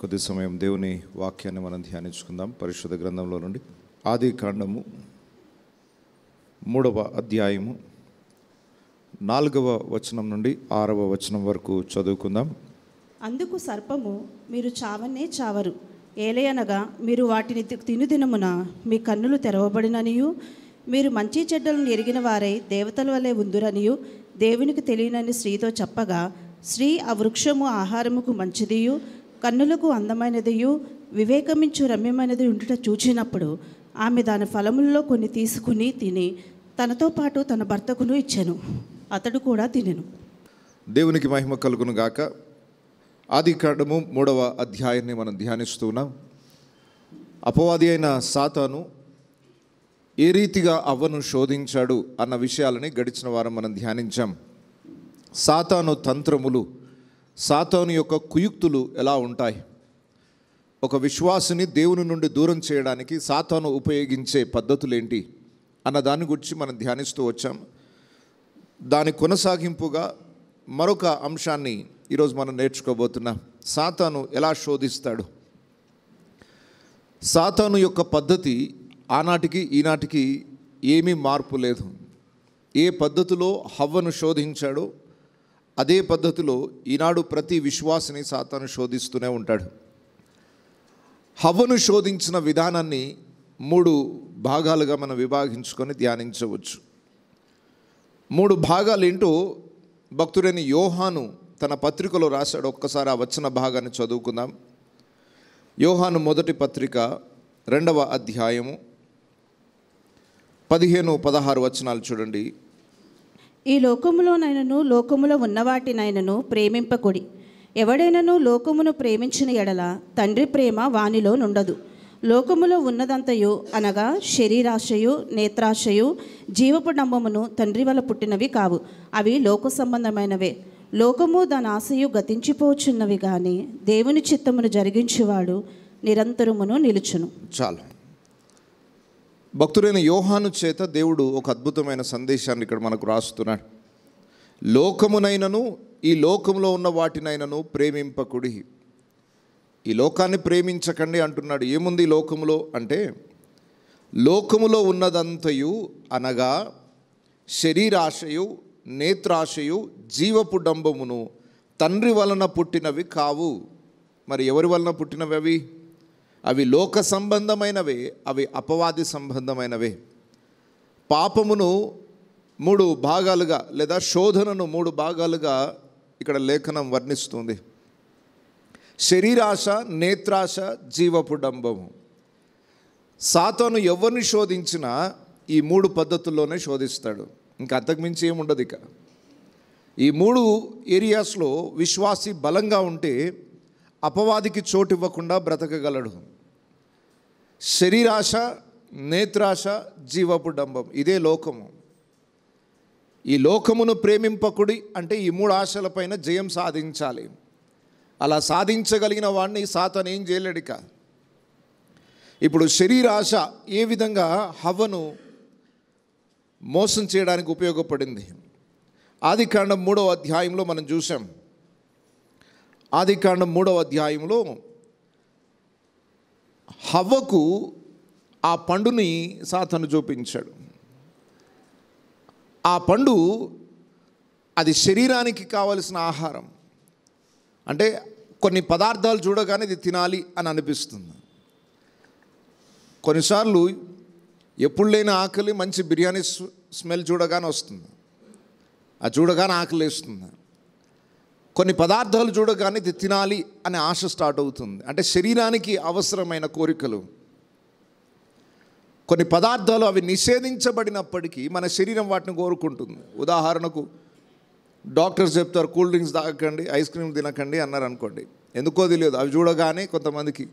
కొద్ది సమయం దేవుని వాక్యాన్ని మనం ధ్యానించుకుందాం పరిశుద్ధ గ్రంథంలో నుండి ఆది కాండము మూడవ అధ్యాయము నాలుగవ వచనం నుండి ఆరవ వచనం వరకు చదువుకుందాం అందుకు సర్పము మీరు చావనే చావరు ఏలయనగా మీరు వాటిని తినుదినమున మీ కన్నులు తెరవబడిననియు మీరు మంచి చెడ్డలను ఎరిగిన వారై దేవతల వలె ఉందురనియు దేవునికి తెలియనని స్త్రీతో చెప్పగా స్త్రీ ఆ వృక్షము ఆహారముకు మంచిదియు కన్నులకు అందమైనదియు వివేకమించు రమ్యమైనది ఉండుట చూచినప్పుడు ఆమె దాని ఫలముల్లో కొన్ని తీసుకుని తిని తనతో పాటు తన భర్తకును ఇచ్చాను అతడు కూడా తినెను దేవునికి మహిమ కలుగును గాక ఆది కాండము మూడవ అధ్యాయాన్ని మనం ధ్యానిస్తున్నాం అపవాది అయిన సాతాను ఏ రీతిగా అవ్వను శోధించాడు అన్న విషయాలని గడిచిన వారం మనం ధ్యానించాం సాతాను తంత్రములు సాతాను యొక్క కుయుక్తులు ఎలా ఉంటాయి ఒక విశ్వాసిని దేవుని నుండి దూరం చేయడానికి సాతాను ఉపయోగించే పద్ధతులు ఏంటి అన్న దాని గురించి మనం ధ్యానిస్తూ వచ్చాం దాని కొనసాగింపుగా మరొక అంశాన్ని ఈరోజు మనం నేర్చుకోబోతున్నాం సాతాను ఎలా శోధిస్తాడు సాతాను యొక్క పద్ధతి ఆనాటికి ఈనాటికి ఏమీ మార్పు లేదు ఏ పద్ధతిలో హవ్వను శోధించాడో అదే పద్ధతిలో ఈనాడు ప్రతి విశ్వాసిని సాతాను శోధిస్తూనే ఉంటాడు హవ్వను శోధించిన విధానాన్ని మూడు భాగాలుగా మనం విభాగించుకొని ధ్యానించవచ్చు మూడు భాగాలు ఏంటో భక్తుడైన యోహాను తన పత్రికలో రాశాడు ఒక్కసారి ఆ వచ్చిన భాగాన్ని చదువుకుందాం యోహాను మొదటి పత్రిక రెండవ అధ్యాయము పదిహేను పదహారు వచనాలు చూడండి ఈ లోకములోనైనను లోకములో ఉన్న వాటినైనను ప్రేమింపకుడి ఎవడైనను లోకమును ప్రేమించిన ఎడల తండ్రి ప్రేమ వానిలో నుండదు లోకములో ఉన్నదంతయు అనగా శరీరాశయు నేత్రాశయు జీవపు డంబమును తండ్రి వల్ల పుట్టినవి కావు అవి లోక సంబంధమైనవే లోకము దాని ఆశయు గతించిపోచున్నవి కానీ దేవుని చిత్తమును జరిగించేవాడు నిరంతరమును నిలుచును చాలు భక్తుడైన యోహాను చేత దేవుడు ఒక అద్భుతమైన సందేశాన్ని ఇక్కడ మనకు రాస్తున్నాడు లోకమునైనను ఈ లోకంలో ఉన్న వాటినైనను ప్రేమింపకుడి ఈ లోకాన్ని ప్రేమించకండి అంటున్నాడు ఏముంది లోకములో అంటే లోకములో ఉన్నదంతయు అనగా శరీరాశయు నేత్రాశయు జీవపు డంబమును తండ్రి వలన పుట్టినవి కావు మరి ఎవరి వలన పుట్టినవి అవి అవి లోక సంబంధమైనవే అవి అపవాది సంబంధమైనవే పాపమును మూడు భాగాలుగా లేదా శోధనను మూడు భాగాలుగా ఇక్కడ లేఖనం వర్ణిస్తుంది శరీరాశ నేత్రాశ డంబము సాతను ఎవరిని శోధించినా ఈ మూడు పద్ధతుల్లోనే శోధిస్తాడు ఇంకా అంతకుమించి ఏముండదు ఇక ఈ మూడు ఏరియాస్లో విశ్వాసి బలంగా ఉంటే అపవాదికి చోటు ఇవ్వకుండా బ్రతకగలడు శరీరాశ నేత్రాశ జీవపు డంబం ఇదే లోకము ఈ లోకమును ప్రేమింపకుడి అంటే ఈ మూడు ఆశలపైన జయం సాధించాలి అలా సాధించగలిగిన వాడిని సాతను ఏం చేయలేడిక ఇప్పుడు శరీరాశ ఏ విధంగా హవ్వను మోసం చేయడానికి ఉపయోగపడింది ఆది కాండం మూడవ అధ్యాయంలో మనం చూసాం ఆది కాండం మూడవ అధ్యాయంలో హవ్వకు ఆ పండుని సాతను చూపించాడు ఆ పండు అది శరీరానికి కావలసిన ఆహారం అంటే కొన్ని పదార్థాలు చూడగానే ఇది తినాలి అని అనిపిస్తుంది కొన్నిసార్లు ఎప్పుడు లేని ఆకలి మంచి బిర్యానీ స్మెల్ చూడగానే వస్తుంది అది చూడగానే ఆకలి వేస్తుంది కొన్ని పదార్థాలు చూడగానే ఇది తినాలి అనే ఆశ స్టార్ట్ అవుతుంది అంటే శరీరానికి అవసరమైన కోరికలు కొన్ని పదార్థాలు అవి నిషేధించబడినప్పటికీ మన శరీరం వాటిని కోరుకుంటుంది ఉదాహరణకు డాక్టర్స్ చెప్తారు కూల్ డ్రింక్స్ తాగకండి ఐస్ క్రీమ్ తినకండి అన్నారు అనుకోండి ఎందుకో తెలియదు అవి చూడగానే కొంతమందికి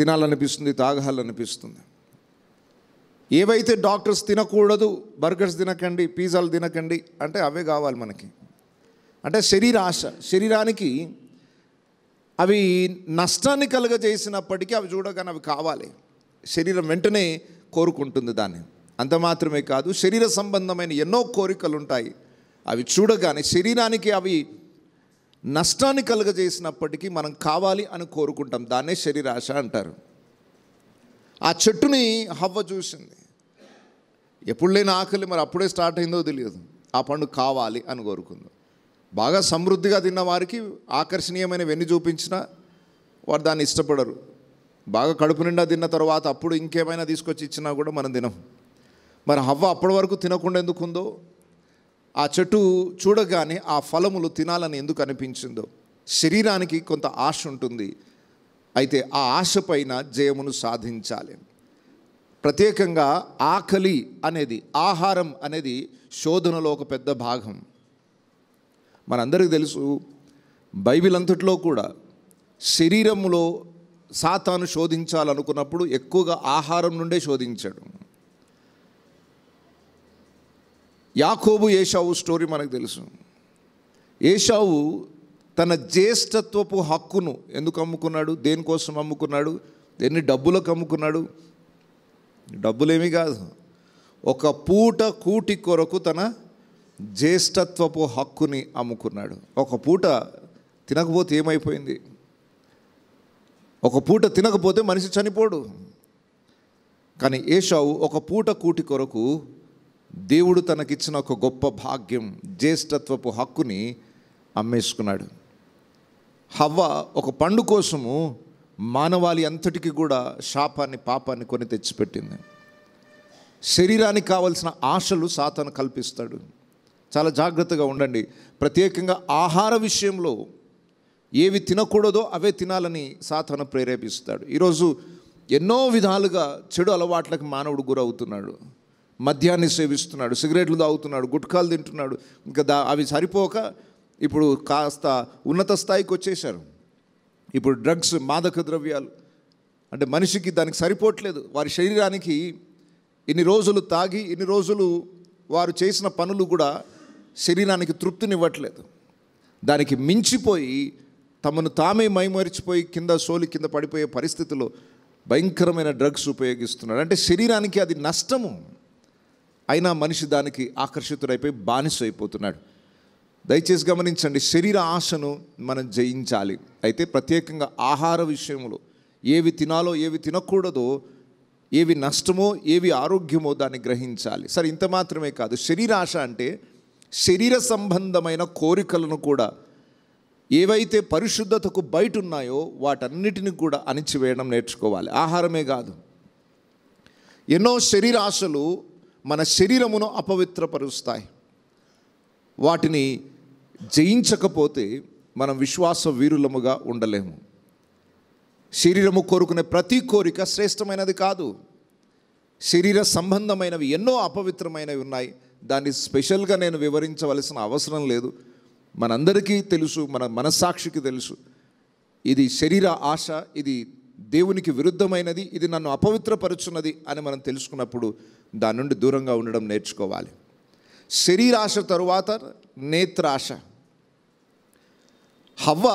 తినాలనిపిస్తుంది తాగాలనిపిస్తుంది ఏవైతే డాక్టర్స్ తినకూడదు బర్గర్స్ తినకండి పిజ్జాలు తినకండి అంటే అవే కావాలి మనకి అంటే శరీరాశ శరీరానికి అవి నష్టాన్ని కలుగజేసినప్పటికీ అవి చూడగానే అవి కావాలి శరీరం వెంటనే కోరుకుంటుంది దాన్ని అంత మాత్రమే కాదు శరీర సంబంధమైన ఎన్నో కోరికలు ఉంటాయి అవి చూడగానే శరీరానికి అవి నష్టాన్ని కలుగజేసినప్పటికీ మనం కావాలి అని కోరుకుంటాం దాన్నే శరీరాశ అంటారు ఆ చెట్టుని హవ్వ చూసింది ఎప్పుడు లేని ఆకలి మరి అప్పుడే స్టార్ట్ అయిందో తెలియదు ఆ పండు కావాలి అని కోరుకుందాం బాగా సమృద్ధిగా తిన్న వారికి ఆకర్షణీయమైన వెన్ను చూపించినా వారు దాన్ని ఇష్టపడరు బాగా కడుపు నిండా తిన్న తర్వాత అప్పుడు ఇంకేమైనా తీసుకొచ్చి ఇచ్చినా కూడా మనం తినం మరి హవ్వ అప్పటి వరకు తినకుండా ఎందుకు ఉందో ఆ చెట్టు చూడగానే ఆ ఫలములు తినాలని ఎందుకు అనిపించిందో శరీరానికి కొంత ఆశ ఉంటుంది అయితే ఆ ఆశ పైన జయమును సాధించాలి ప్రత్యేకంగా ఆకలి అనేది ఆహారం అనేది శోధనలో ఒక పెద్ద భాగం మనందరికీ తెలుసు బైబిల్ అంతట్లో కూడా శరీరంలో సాతాను శోధించాలనుకున్నప్పుడు ఎక్కువగా ఆహారం నుండే శోధించాడు యాకోబు ఏషావు స్టోరీ మనకు తెలుసు ఏషావు తన జ్యేష్ఠత్వపు హక్కును ఎందుకు అమ్ముకున్నాడు దేనికోసం అమ్ముకున్నాడు దేన్ని డబ్బులకు అమ్ముకున్నాడు డబ్బులేమీ కాదు ఒక పూట కూటి కొరకు తన జ్యేష్ఠత్వపు హక్కుని అమ్ముకున్నాడు ఒక పూట తినకపోతే ఏమైపోయింది ఒక పూట తినకపోతే మనిషి చనిపోడు కానీ ఏషావు ఒక పూట కూటి కొరకు దేవుడు తనకిచ్చిన ఒక గొప్ప భాగ్యం జ్యేష్ఠత్వపు హక్కుని అమ్మేసుకున్నాడు హవ్వ ఒక పండు కోసము మానవాళి అంతటికి కూడా శాపాన్ని పాపాన్ని కొని తెచ్చిపెట్టింది శరీరానికి కావలసిన ఆశలు సాతను కల్పిస్తాడు చాలా జాగ్రత్తగా ఉండండి ప్రత్యేకంగా ఆహార విషయంలో ఏవి తినకూడదో అవే తినాలని సాతను ప్రేరేపిస్తాడు ఈరోజు ఎన్నో విధాలుగా చెడు అలవాట్లకు మానవుడు గురవుతున్నాడు మద్యాన్ని సేవిస్తున్నాడు సిగరెట్లు తాగుతున్నాడు గుట్కాలు తింటున్నాడు ఇంకా దా అవి సరిపోక ఇప్పుడు కాస్త ఉన్నత స్థాయికి వచ్చేసారు ఇప్పుడు డ్రగ్స్ మాదక ద్రవ్యాలు అంటే మనిషికి దానికి సరిపోవట్లేదు వారి శరీరానికి ఇన్ని రోజులు తాగి ఇన్ని రోజులు వారు చేసిన పనులు కూడా శరీరానికి తృప్తినివ్వట్లేదు దానికి మించిపోయి తమను తామే మైమరిచిపోయి కింద సోలి కింద పడిపోయే పరిస్థితిలో భయంకరమైన డ్రగ్స్ ఉపయోగిస్తున్నాడు అంటే శరీరానికి అది నష్టము అయినా మనిషి దానికి ఆకర్షితుడైపోయి బానిస అయిపోతున్నాడు దయచేసి గమనించండి శరీర ఆశను మనం జయించాలి అయితే ప్రత్యేకంగా ఆహార విషయంలో ఏవి తినాలో ఏవి తినకూడదో ఏవి నష్టమో ఏవి ఆరోగ్యమో దాన్ని గ్రహించాలి సరే ఇంత మాత్రమే కాదు శరీరాశ అంటే శరీర సంబంధమైన కోరికలను కూడా ఏవైతే పరిశుద్ధతకు బయట ఉన్నాయో వాటన్నిటిని కూడా అణిచివేయడం నేర్చుకోవాలి ఆహారమే కాదు ఎన్నో శరీరాశలు మన శరీరమును అపవిత్రపరుస్తాయి వాటిని జయించకపోతే మనం విశ్వాస వీరులముగా ఉండలేము శరీరము కోరుకునే ప్రతి కోరిక శ్రేష్టమైనది కాదు శరీర సంబంధమైనవి ఎన్నో అపవిత్రమైనవి ఉన్నాయి దాన్ని స్పెషల్గా నేను వివరించవలసిన అవసరం లేదు మనందరికీ తెలుసు మన మనస్సాక్షికి తెలుసు ఇది శరీర ఆశ ఇది దేవునికి విరుద్ధమైనది ఇది నన్ను అపవిత్రపరుచున్నది అని మనం తెలుసుకున్నప్పుడు దాని నుండి దూరంగా ఉండడం నేర్చుకోవాలి శరీరాశ తరువాత నేత్రాశ హవ్వ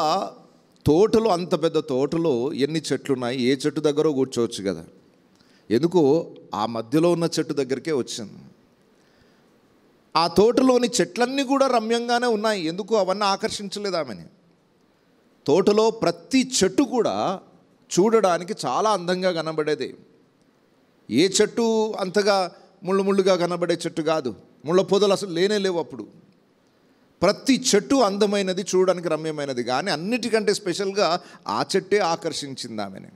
తోటలో అంత పెద్ద తోటలో ఎన్ని చెట్లున్నాయి ఏ చెట్టు దగ్గర కూర్చోవచ్చు కదా ఎందుకో ఆ మధ్యలో ఉన్న చెట్టు దగ్గరికే వచ్చింది ఆ తోటలోని చెట్లన్నీ కూడా రమ్యంగానే ఉన్నాయి ఎందుకు అవన్నీ ఆకర్షించలేదు ఆమెని తోటలో ప్రతి చెట్టు కూడా చూడడానికి చాలా అందంగా కనబడేది ఏ చెట్టు అంతగా ముళ్ళు ముళ్ళుగా కనబడే చెట్టు కాదు ముళ్ళ పొదలు అసలు లేనే లేవు అప్పుడు ప్రతి చెట్టు అందమైనది చూడడానికి రమ్యమైనది కానీ అన్నిటికంటే స్పెషల్గా ఆ చెట్టే ఆకర్షించింది ఆమెని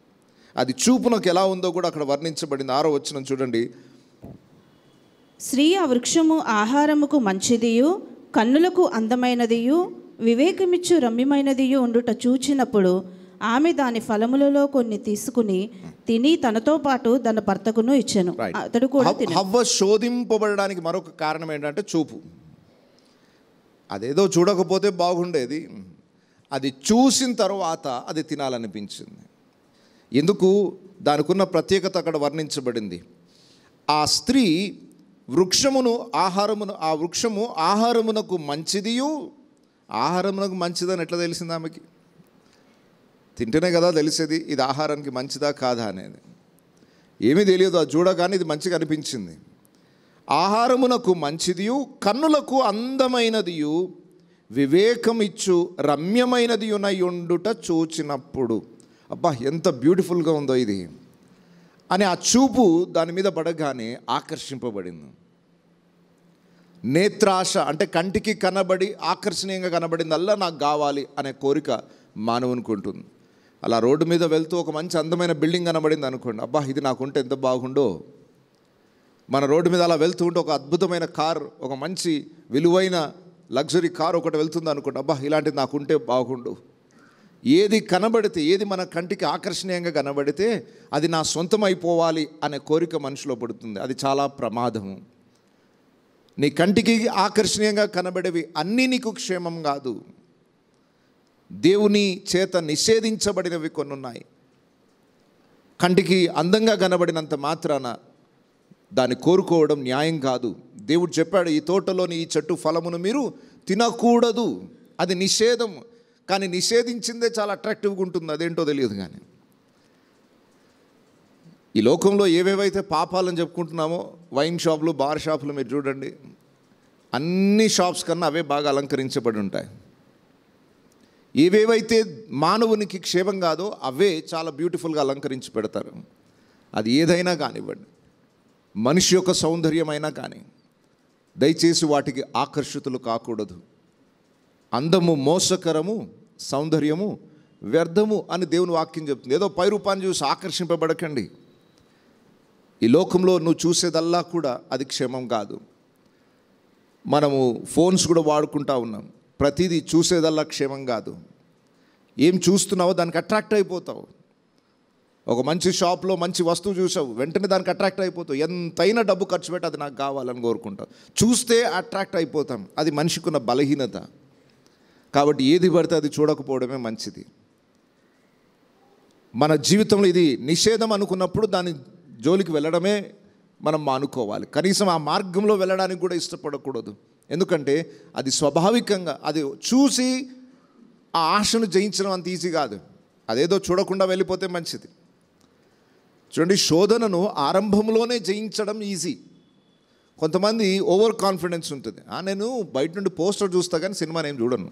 అది చూపునకు ఎలా ఉందో కూడా అక్కడ వర్ణించబడింది ఆరో వచ్చిన చూడండి స్త్రీ ఆ వృక్షము ఆహారముకు మంచిదియు కన్నులకు అందమైనదియు వివేకమిచ్చు రమ్యమైనదియు ఉండుట చూచినప్పుడు ఆమె దాని ఫలములలో కొన్ని తీసుకుని తిని తనతో పాటు దాని భర్తకును ఇచ్చాను అతడు కూడా శోధింపబడడానికి మరొక కారణం ఏంటంటే చూపు అదేదో చూడకపోతే బాగుండేది అది చూసిన తర్వాత అది తినాలనిపించింది ఎందుకు దానికున్న ప్రత్యేకత అక్కడ వర్ణించబడింది ఆ స్త్రీ వృక్షమును ఆహారమును ఆ వృక్షము ఆహారమునకు మంచిదియు ఆహారమునకు మంచిదని ఎట్లా తెలిసింది ఆమెకి తింటేనే కదా తెలిసేది ఇది ఆహారానికి మంచిదా కాదా అనేది ఏమీ తెలియదు అది చూడగానే ఇది మంచిగా అనిపించింది ఆహారమునకు మంచిదియు కన్నులకు అందమైనదియు వివేకం ఇచ్చు రమ్యమైనది ఉండుట చూచినప్పుడు అబ్బా ఎంత బ్యూటిఫుల్గా ఉందో ఇది అని ఆ చూపు దాని మీద పడగానే ఆకర్షింపబడింది నేత్రాశ అంటే కంటికి కనబడి ఆకర్షణీయంగా కనబడిందల్లా నాకు కావాలి అనే కోరిక మానవునికి ఉంటుంది అలా రోడ్డు మీద వెళ్తూ ఒక మంచి అందమైన బిల్డింగ్ కనబడింది అనుకోండి అబ్బా ఇది నాకుంటే ఎంత బాగుండో మన రోడ్డు మీద అలా వెళ్తూ ఉంటే ఒక అద్భుతమైన కార్ ఒక మంచి విలువైన లగ్జరీ కార్ ఒకటి వెళ్తుంది అనుకోండి అబ్బా ఇలాంటిది నాకుంటే బాగుండు ఏది కనబడితే ఏది మన కంటికి ఆకర్షణీయంగా కనబడితే అది నా సొంతం అయిపోవాలి అనే కోరిక మనుషులో పడుతుంది అది చాలా ప్రమాదము నీ కంటికి ఆకర్షణీయంగా కనబడేవి అన్నీ నీకు క్షేమం కాదు దేవుని చేత నిషేధించబడినవి కొన్ని ఉన్నాయి కంటికి అందంగా కనబడినంత మాత్రాన దాన్ని కోరుకోవడం న్యాయం కాదు దేవుడు చెప్పాడు ఈ తోటలోని ఈ చెట్టు ఫలమును మీరు తినకూడదు అది నిషేధం కానీ నిషేధించిందే చాలా అట్రాక్టివ్గా ఉంటుంది అదేంటో తెలియదు కానీ ఈ లోకంలో ఏవేవైతే పాపాలని చెప్పుకుంటున్నామో వైన్ షాపులు బార్ షాపులు మీరు చూడండి అన్ని షాప్స్ కన్నా అవే బాగా అలంకరించబడి ఉంటాయి ఏవేవైతే మానవునికి క్షేమం కాదో అవే చాలా బ్యూటిఫుల్గా అలంకరించి పెడతారు అది ఏదైనా కానివ్వండి మనిషి యొక్క సౌందర్యమైనా కానీ దయచేసి వాటికి ఆకర్షితులు కాకూడదు అందము మోసకరము సౌందర్యము వ్యర్థము అని దేవుని వాక్యం చెప్తుంది ఏదో పై రూపాన్ని చూసి ఆకర్షింపబడకండి ఈ లోకంలో నువ్వు చూసేదల్లా కూడా అది క్షేమం కాదు మనము ఫోన్స్ కూడా వాడుకుంటా ఉన్నాం ప్రతిదీ చూసేదల్లా క్షేమం కాదు ఏం చూస్తున్నావో దానికి అట్రాక్ట్ అయిపోతావు ఒక మంచి షాప్లో మంచి వస్తువు చూసావు వెంటనే దానికి అట్రాక్ట్ అయిపోతావు ఎంతైనా డబ్బు ఖర్చు పెట్టి అది నాకు కావాలని కోరుకుంటావు చూస్తే అట్రాక్ట్ అయిపోతాం అది మనిషికున్న బలహీనత కాబట్టి ఏది పడితే అది చూడకపోవడమే మంచిది మన జీవితంలో ఇది నిషేధం అనుకున్నప్పుడు దాన్ని జోలికి వెళ్ళడమే మనం మానుకోవాలి కనీసం ఆ మార్గంలో వెళ్ళడానికి కూడా ఇష్టపడకూడదు ఎందుకంటే అది స్వాభావికంగా అది చూసి ఆ ఆశను జయించడం అంత ఈజీ కాదు అదేదో చూడకుండా వెళ్ళిపోతే మంచిది చూడండి శోధనను ఆరంభంలోనే జయించడం ఈజీ కొంతమంది ఓవర్ కాన్ఫిడెన్స్ ఉంటుంది నేను బయట నుండి పోస్టర్ చూస్తా కానీ సినిమా నేను చూడను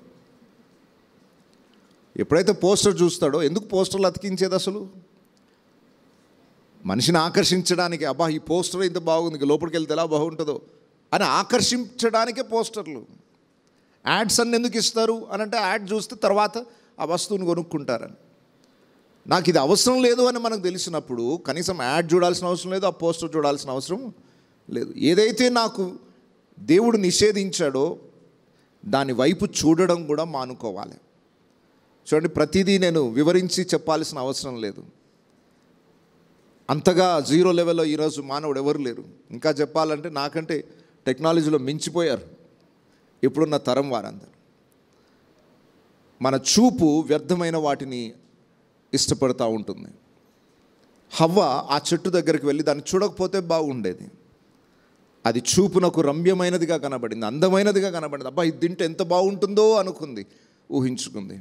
ఎప్పుడైతే పోస్టర్ చూస్తాడో ఎందుకు పోస్టర్లు అతికించేది అసలు మనిషిని ఆకర్షించడానికి అబ్బా ఈ పోస్టర్ ఇంత బాగుంది లోపలికి వెళ్తే ఎలా బాగుంటుందో అని ఆకర్షించడానికే పోస్టర్లు యాడ్స్ అన్ని ఎందుకు ఇస్తారు అని అంటే యాడ్ చూస్తే తర్వాత ఆ వస్తువుని కొనుక్కుంటారని నాకు ఇది అవసరం లేదు అని మనకు తెలిసినప్పుడు కనీసం యాడ్ చూడాల్సిన అవసరం లేదు ఆ పోస్టర్ చూడాల్సిన అవసరం లేదు ఏదైతే నాకు దేవుడు నిషేధించాడో దాని వైపు చూడడం కూడా మానుకోవాలి చూడండి ప్రతిదీ నేను వివరించి చెప్పాల్సిన అవసరం లేదు అంతగా జీరో లెవెల్లో ఈరోజు మానవుడు ఎవరు లేరు ఇంకా చెప్పాలంటే నాకంటే టెక్నాలజీలో మించిపోయారు ఇప్పుడున్న తరం వారందరూ మన చూపు వ్యర్థమైన వాటిని ఇష్టపడతా ఉంటుంది హవ్వ ఆ చెట్టు దగ్గరికి వెళ్ళి దాన్ని చూడకపోతే బాగుండేది అది చూపునకు రమ్యమైనదిగా కనబడింది అందమైనదిగా కనబడింది అబ్బా ఇది తింటే ఎంత బాగుంటుందో అనుకుంది ఊహించుకుంది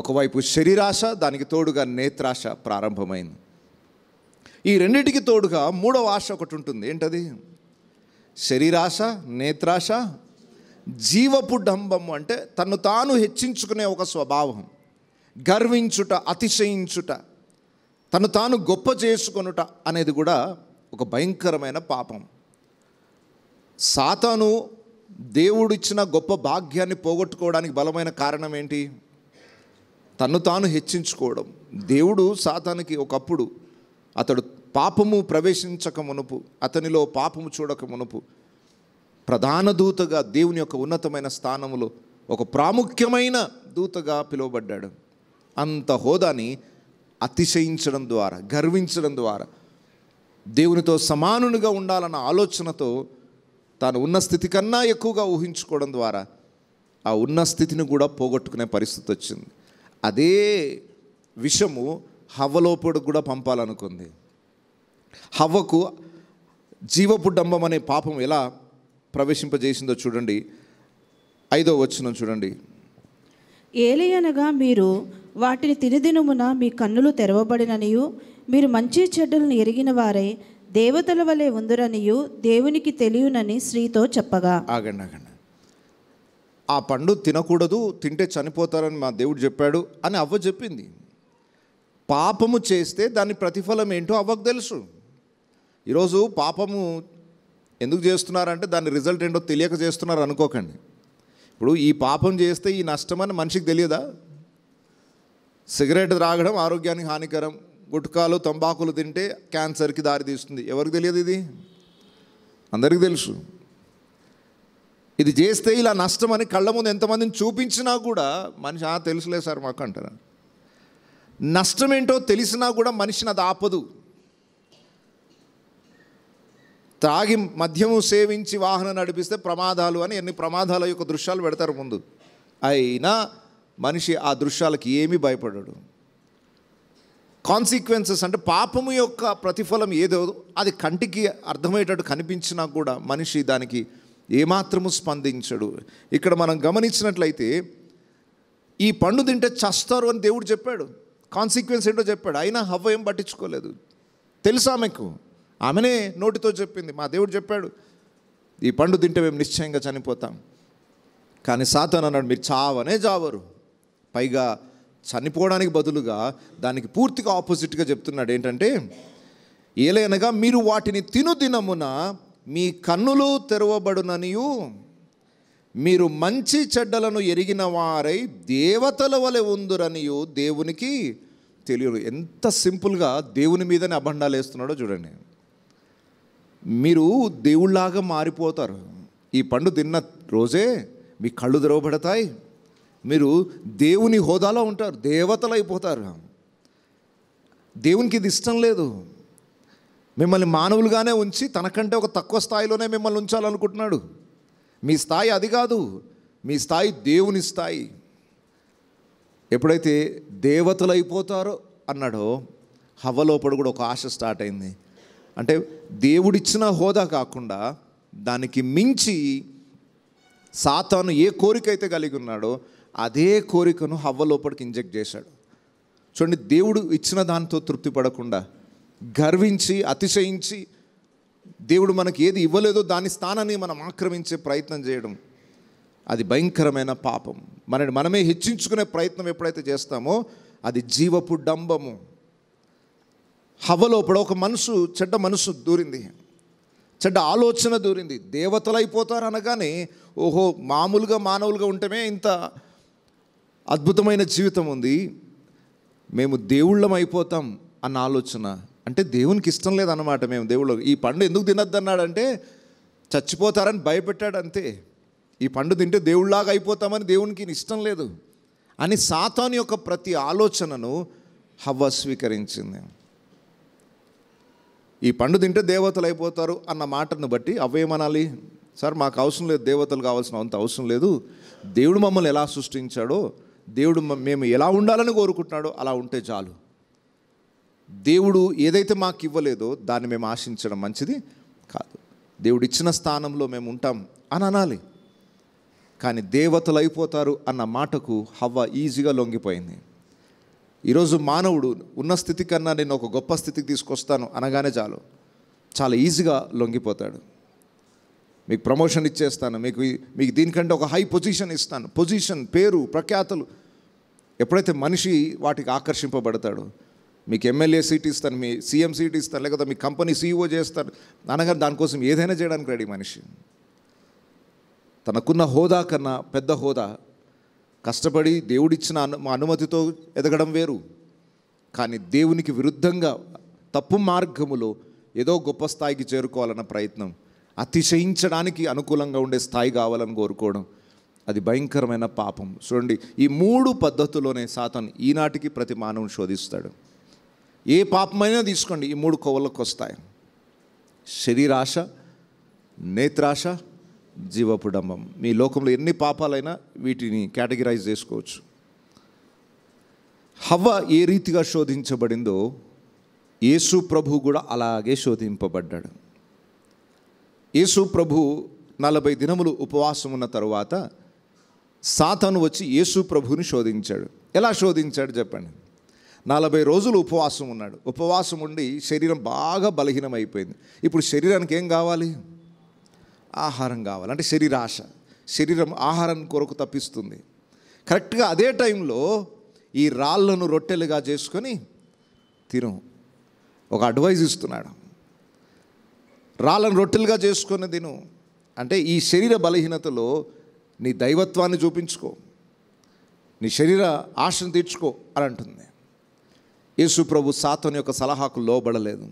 ఒకవైపు శరీరాశ దానికి తోడుగా నేత్రాశ ప్రారంభమైంది ఈ రెండింటికి తోడుగా మూడవ ఆశ ఒకటి ఉంటుంది ఏంటది శరీరాశ నేత్రాశ డంబము అంటే తను తాను హెచ్చించుకునే ఒక స్వభావం గర్వించుట అతిశయించుట తను తాను గొప్ప చేసుకొనుట అనేది కూడా ఒక భయంకరమైన పాపం సాతాను దేవుడిచ్చిన గొప్ప భాగ్యాన్ని పోగొట్టుకోవడానికి బలమైన కారణం ఏంటి తను తాను హెచ్చించుకోవడం దేవుడు సాతానికి ఒకప్పుడు అతడు పాపము ప్రవేశించక మునుపు అతనిలో పాపము చూడక మునుపు ప్రధాన దూతగా దేవుని యొక్క ఉన్నతమైన స్థానములో ఒక ప్రాముఖ్యమైన దూతగా పిలువబడ్డాడు అంత హోదాని అతిశయించడం ద్వారా గర్వించడం ద్వారా దేవునితో సమానునిగా ఉండాలన్న ఆలోచనతో తాను ఉన్న స్థితి కన్నా ఎక్కువగా ఊహించుకోవడం ద్వారా ఆ ఉన్న స్థితిని కూడా పోగొట్టుకునే పరిస్థితి వచ్చింది అదే విషము హవ్వలోపడికి కూడా పంపాలనుకుంది హవ్వకు డంబం అనే పాపం ఎలా ప్రవేశింపజేసిందో చూడండి ఐదో వచ్చిన చూడండి ఏలియనగా మీరు వాటిని తినదినమున మీ కన్నులు తెరవబడిననియు మీరు మంచి చెడ్డలను ఎరిగిన వారే దేవతల వలె ఉందరనియు దేవునికి తెలియనని స్త్రీతో చెప్పగా ఆగండి ఆగండి ఆ పండు తినకూడదు తింటే చనిపోతారని మా దేవుడు చెప్పాడు అని అవ్వ చెప్పింది పాపము చేస్తే దాని ప్రతిఫలం ఏంటో అవ్వకు తెలుసు ఈరోజు పాపము ఎందుకు చేస్తున్నారంటే దాని రిజల్ట్ ఏంటో తెలియక చేస్తున్నారు అనుకోకండి ఇప్పుడు ఈ పాపం చేస్తే ఈ నష్టమని మనిషికి తెలియదా సిగరెట్ త్రాగడం ఆరోగ్యానికి హానికరం గుట్కాలు తంబాకులు తింటే క్యాన్సర్కి దారి తీస్తుంది ఎవరికి తెలియదు ఇది అందరికీ తెలుసు ఇది చేస్తే ఇలా నష్టం అని కళ్ళ ముందు ఎంతమందిని చూపించినా కూడా మనిషి తెలుసులే సార్ మాకు అంటారు నష్టం ఏంటో తెలిసినా కూడా మనిషిని అది ఆపదు త్రాగి మద్యము సేవించి వాహనం నడిపిస్తే ప్రమాదాలు అని ఎన్ని ప్రమాదాల యొక్క దృశ్యాలు పెడతారు ముందు అయినా మనిషి ఆ దృశ్యాలకి ఏమీ భయపడడు కాన్సిక్వెన్సెస్ అంటే పాపము యొక్క ప్రతిఫలం ఏదో అది కంటికి అర్థమయ్యేటట్టు కనిపించినా కూడా మనిషి దానికి ఏమాత్రము స్పందించడు ఇక్కడ మనం గమనించినట్లయితే ఈ పండు తింటే చస్తారు అని దేవుడు చెప్పాడు కాన్సిక్వెన్స్ ఏంటో చెప్పాడు అయినా హవ్వ ఏం పట్టించుకోలేదు తెలుసా మీకు ఆమెనే నోటితో చెప్పింది మా దేవుడు చెప్పాడు ఈ పండు తింటే మేము నిశ్చయంగా చనిపోతాం కానీ సాతాన్ అన్నాడు మీరు చావనే చావరు పైగా చనిపోవడానికి బదులుగా దానికి పూర్తిగా ఆపోజిట్గా చెప్తున్నాడు ఏంటంటే ఏలైనగా మీరు వాటిని తిను దినమున మీ కన్నులు తెరవబడుననియు మీరు మంచి చెడ్డలను ఎరిగిన వారై దేవతల వలె ఉందురనియు దేవునికి తెలియదు ఎంత సింపుల్గా దేవుని మీదనే అభండాలు వేస్తున్నాడో చూడండి మీరు దేవుళ్లాగా మారిపోతారు ఈ పండు తిన్న రోజే మీ కళ్ళు తెరవబడతాయి మీరు దేవుని హోదాలో ఉంటారు దేవతలు అయిపోతారు దేవునికి ఇది ఇష్టం లేదు మిమ్మల్ని మానవులుగానే ఉంచి తనకంటే ఒక తక్కువ స్థాయిలోనే మిమ్మల్ని ఉంచాలనుకుంటున్నాడు మీ స్థాయి అది కాదు మీ స్థాయి దేవుని స్థాయి ఎప్పుడైతే దేవతలు అయిపోతారో అన్నాడో హవ్వలోపడు కూడా ఒక ఆశ స్టార్ట్ అయింది అంటే దేవుడిచ్చిన హోదా కాకుండా దానికి మించి సాతాను ఏ కోరిక అయితే కలిగి ఉన్నాడో అదే కోరికను హవ్వ లోపలికి ఇంజెక్ట్ చేశాడు చూడండి దేవుడు ఇచ్చిన దానితో తృప్తి పడకుండా గర్వించి అతిశయించి దేవుడు మనకి ఏది ఇవ్వలేదో దాని స్థానాన్ని మనం ఆక్రమించే ప్రయత్నం చేయడం అది భయంకరమైన పాపం మనని మనమే హెచ్చించుకునే ప్రయత్నం ఎప్పుడైతే చేస్తామో అది జీవపు డంబము హవ్వలోపల ఒక మనసు చెడ్డ మనసు దూరింది చెడ్డ ఆలోచన దూరింది అయిపోతారు అనగానే ఓహో మామూలుగా మానవులుగా ఉండటమే ఇంత అద్భుతమైన జీవితం ఉంది మేము దేవుళ్ళం అయిపోతాం అన్న ఆలోచన అంటే దేవునికి ఇష్టం లేదన్నమాట మేము దేవుళ్ళు ఈ పండు ఎందుకు తినొద్దన్నాడంటే చచ్చిపోతారని భయపెట్టాడు అంతే ఈ పండు తింటే దేవుళ్ళలాగా అయిపోతామని దేవునికి ఇష్టం లేదు అని సాతాన్ యొక్క ప్రతి ఆలోచనను హవ్వ స్వీకరించింది ఈ పండు తింటే దేవతలు అయిపోతారు అన్న మాటను బట్టి అవేమనాలి సార్ మాకు అవసరం లేదు దేవతలు కావాల్సిన అంత అవసరం లేదు దేవుడు మమ్మల్ని ఎలా సృష్టించాడో దేవుడు మేము ఎలా ఉండాలని కోరుకుంటున్నాడో అలా ఉంటే చాలు దేవుడు ఏదైతే మాకు ఇవ్వలేదో దాన్ని మేము ఆశించడం మంచిది కాదు దేవుడు ఇచ్చిన స్థానంలో మేము ఉంటాం అని అనాలి కానీ దేవతలు అయిపోతారు అన్న మాటకు హవ్వ ఈజీగా లొంగిపోయింది ఈరోజు మానవుడు ఉన్న స్థితి కన్నా నేను ఒక గొప్ప స్థితికి తీసుకొస్తాను అనగానే చాలు చాలా ఈజీగా లొంగిపోతాడు మీకు ప్రమోషన్ ఇచ్చేస్తాను మీకు మీకు దీనికంటే ఒక హై పొజిషన్ ఇస్తాను పొజిషన్ పేరు ప్రఖ్యాతలు ఎప్పుడైతే మనిషి వాటికి ఆకర్షింపబడతాడు మీకు ఎమ్మెల్యే సీట్ ఇస్తాను మీ సీఎం సీట్ ఇస్తాను లేకపోతే మీ కంపెనీ సీఈఓ e చేస్తాను అనగానే దానికోసం ఏదైనా చేయడానికి రెడీ మనిషి తనకున్న హోదా కన్నా పెద్ద హోదా కష్టపడి దేవుడిచ్చిన అను అనుమతితో ఎదగడం వేరు కానీ దేవునికి విరుద్ధంగా తప్పు మార్గములో ఏదో గొప్ప స్థాయికి చేరుకోవాలన్న ప్రయత్నం అతిశయించడానికి అనుకూలంగా ఉండే స్థాయి కావాలని కోరుకోవడం అది భయంకరమైన పాపం చూడండి ఈ మూడు పద్ధతుల్లోనే సాతన్ ఈనాటికి ప్రతి మానవుని శోధిస్తాడు ఏ పాపమైనా తీసుకోండి ఈ మూడు కొవ్వలకు వస్తాయి శరీరాశ నేత్రాశ జీవపుడంబం మీ లోకంలో ఎన్ని పాపాలైనా వీటిని కేటగిరైజ్ చేసుకోవచ్చు హవ్వ ఏ రీతిగా శోధించబడిందో యేసు ప్రభు కూడా అలాగే శోధింపబడ్డాడు యేసు ప్రభు నలభై దినములు ఉపవాసం ఉన్న తరువాత సాతను వచ్చి యేసు ప్రభుని శోధించాడు ఎలా శోధించాడు చెప్పండి నలభై రోజులు ఉపవాసం ఉన్నాడు ఉపవాసం ఉండి శరీరం బాగా బలహీనమైపోయింది ఇప్పుడు శరీరానికి ఏం కావాలి ఆహారం కావాలి అంటే శరీరాశ శరీరం ఆహారం కొరకు తప్పిస్తుంది కరెక్ట్గా అదే టైంలో ఈ రాళ్ళను రొట్టెలుగా చేసుకొని తిను ఒక అడ్వైజ్ ఇస్తున్నాడు రాళ్ళను రొట్టెలుగా చేసుకొని తిను అంటే ఈ శరీర బలహీనతలో నీ దైవత్వాన్ని చూపించుకో నీ శరీర ఆశను తీర్చుకో అని అంటుంది యేసు ప్రభు యొక్క సలహాకు లోబడలేదు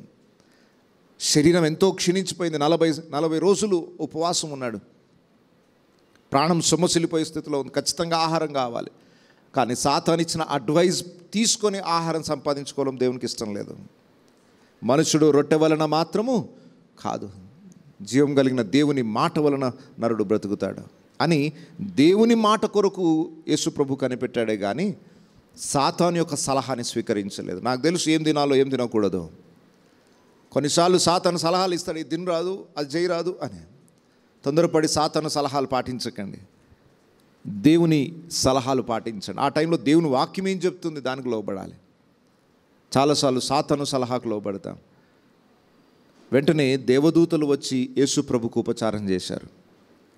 శరీరం ఎంతో క్షీణించిపోయింది నలభై నలభై రోజులు ఉపవాసం ఉన్నాడు ప్రాణం సొమ్మసిల్లిపోయే స్థితిలో ఉంది ఖచ్చితంగా ఆహారం కావాలి కానీ సాతాన్ ఇచ్చిన అడ్వైజ్ తీసుకొని ఆహారం సంపాదించుకోవడం దేవునికి ఇష్టం లేదు మనుషుడు రొట్టె వలన మాత్రము కాదు జీవం కలిగిన దేవుని మాట వలన నరుడు బ్రతుకుతాడు అని దేవుని మాట కొరకు యేసు ప్రభు కనిపెట్టాడే కానీ సాతాన్ యొక్క సలహాని స్వీకరించలేదు నాకు తెలుసు ఏం తినాలో ఏం తినకూడదు కొన్నిసార్లు సాతను సలహాలు ఇస్తాడు ఇది రాదు అది చేయరాదు అని తొందరపడి సాతను సలహాలు పాటించకండి దేవుని సలహాలు పాటించండి ఆ టైంలో దేవుని వాక్యం ఏం చెప్తుంది దానికి లోబడాలి చాలాసార్లు సాతను సలహాకు లోబడతాం వెంటనే దేవదూతలు వచ్చి యేసు ప్రభుకు ఉపచారం చేశారు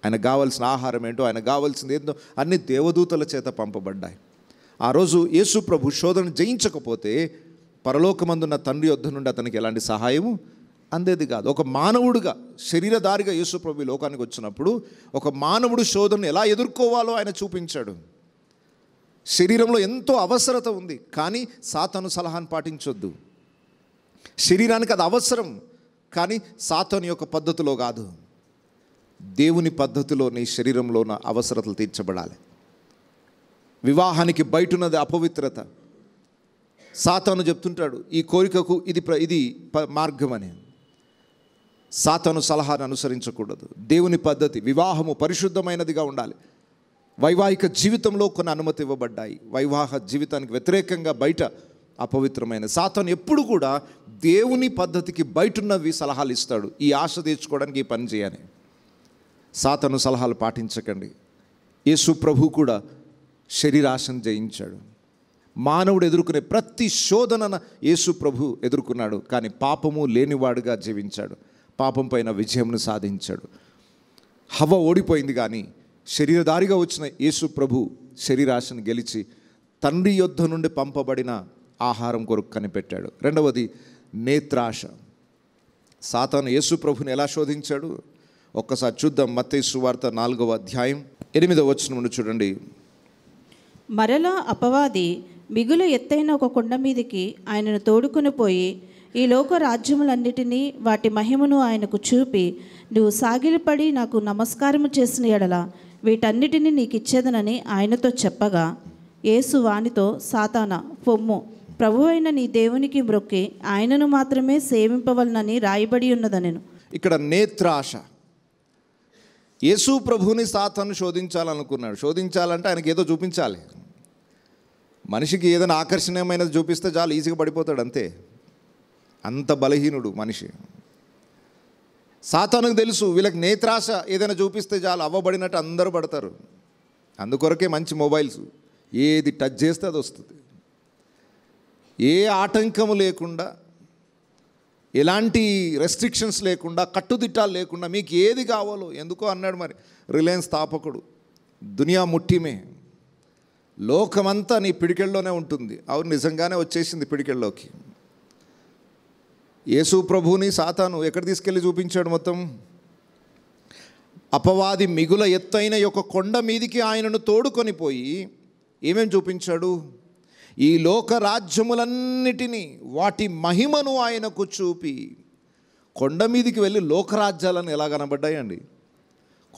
ఆయన కావాల్సిన ఆహారం ఏంటో ఆయన కావాల్సింది ఏంటో అన్ని దేవదూతల చేత పంపబడ్డాయి ఆ రోజు యేసు ప్రభు శోధన జయించకపోతే పరలోకమందున్న తండ్రి యొద్ధ నుండి అతనికి ఎలాంటి సహాయము అందేది కాదు ఒక మానవుడిగా శరీరధారిగా యేసుప్రభు లోకానికి వచ్చినప్పుడు ఒక మానవుడు శోధనను ఎలా ఎదుర్కోవాలో ఆయన చూపించాడు శరీరంలో ఎంతో అవసరత ఉంది కానీ సాతను సలహాను పాటించొద్దు శరీరానికి అది అవసరం కానీ సాతను యొక్క పద్ధతిలో కాదు దేవుని పద్ధతిలో నీ శరీరంలో అవసరతలు తీర్చబడాలి వివాహానికి బయట ఉన్నది అపవిత్రత సాతాను చెప్తుంటాడు ఈ కోరికకు ఇది ప్ర ఇది మార్గం అని సాతాను సలహాను అనుసరించకూడదు దేవుని పద్ధతి వివాహము పరిశుద్ధమైనదిగా ఉండాలి వైవాహిక జీవితంలో కొన్ని అనుమతి ఇవ్వబడ్డాయి వైవాహ జీవితానికి వ్యతిరేకంగా బయట అపవిత్రమైన సాతాను ఎప్పుడు కూడా దేవుని పద్ధతికి బయటున్నవి సలహాలు ఇస్తాడు ఈ ఆశ తీర్చుకోవడానికి ఈ పని చేయని సాతను సలహాలు పాటించకండి యేసు ప్రభు కూడా శరీరాశను జయించాడు మానవుడు ఎదుర్కొనే ప్రతి శోధన యేసు ప్రభు ఎదుర్కొన్నాడు కానీ పాపము లేనివాడుగా జీవించాడు పాపం పైన విజయంను సాధించాడు హవ ఓడిపోయింది కానీ శరీరదారిగా వచ్చిన యేసు ప్రభు శరీరాశను గెలిచి తండ్రి యొద్ధ నుండి పంపబడిన ఆహారం కొరకు కనిపెట్టాడు రెండవది నేత్రాశ సాతాను యేసు ప్రభుని ఎలా శోధించాడు ఒక్కసారి చూద్దాం మత్తేసు వార్త నాలుగవ అధ్యాయం ఎనిమిదవ వచ్చిన చూడండి మరలా అపవాది మిగులు ఎత్తైన ఒక కొండ మీదికి ఆయనను తోడుకుని పోయి ఈ లోక రాజ్యములన్నిటినీ వాటి మహిమను ఆయనకు చూపి నువ్వు సాగిలిపడి నాకు నమస్కారము చేసిన ఎడల వీటన్నిటినీ నీకు ఇచ్చేదనని ఆయనతో చెప్పగా ఏసు వానితో సాతాన పొమ్ము ప్రభువైన నీ దేవునికి మ్రొక్కి ఆయనను మాత్రమే సేవింపవలనని రాయబడి ఉన్నదని ఇక్కడ నేత్రాశ యేసు ప్రభుని సాతాను శోధించాలనుకున్నాడు శోధించాలంటే ఆయనకి ఏదో చూపించాలి మనిషికి ఏదైనా ఆకర్షణీయమైనది చూపిస్తే చాలా ఈజీగా పడిపోతాడు అంతే అంత బలహీనుడు మనిషి సాతానుకు తెలుసు వీళ్ళకి నేత్రాశ ఏదైనా చూపిస్తే చాలు అవ్వబడినట్టు అందరూ పడతారు అందుకొరకే మంచి మొబైల్స్ ఏది టచ్ చేస్తే అది వస్తుంది ఏ ఆటంకము లేకుండా ఎలాంటి రెస్ట్రిక్షన్స్ లేకుండా కట్టుదిట్టాలు లేకుండా మీకు ఏది కావాలో ఎందుకో అన్నాడు మరి రిలయన్స్ స్థాపకుడు దునియా ముట్టిమే లోకమంతా నీ పిడికెళ్ళలోనే ఉంటుంది అవును నిజంగానే వచ్చేసింది పిడికెళ్ళలోకి యేసు ప్రభుని సాతాను ఎక్కడ తీసుకెళ్ళి చూపించాడు మొత్తం అపవాది మిగుల ఎత్తైన యొక్క కొండ మీదికి ఆయనను తోడుకొని పోయి ఏమేం చూపించాడు ఈ లోక రాజ్యములన్నిటినీ వాటి మహిమను ఆయనకు చూపి కొండ మీదికి వెళ్ళి లోకరాజ్యాలను ఎలా కనబడ్డాయండి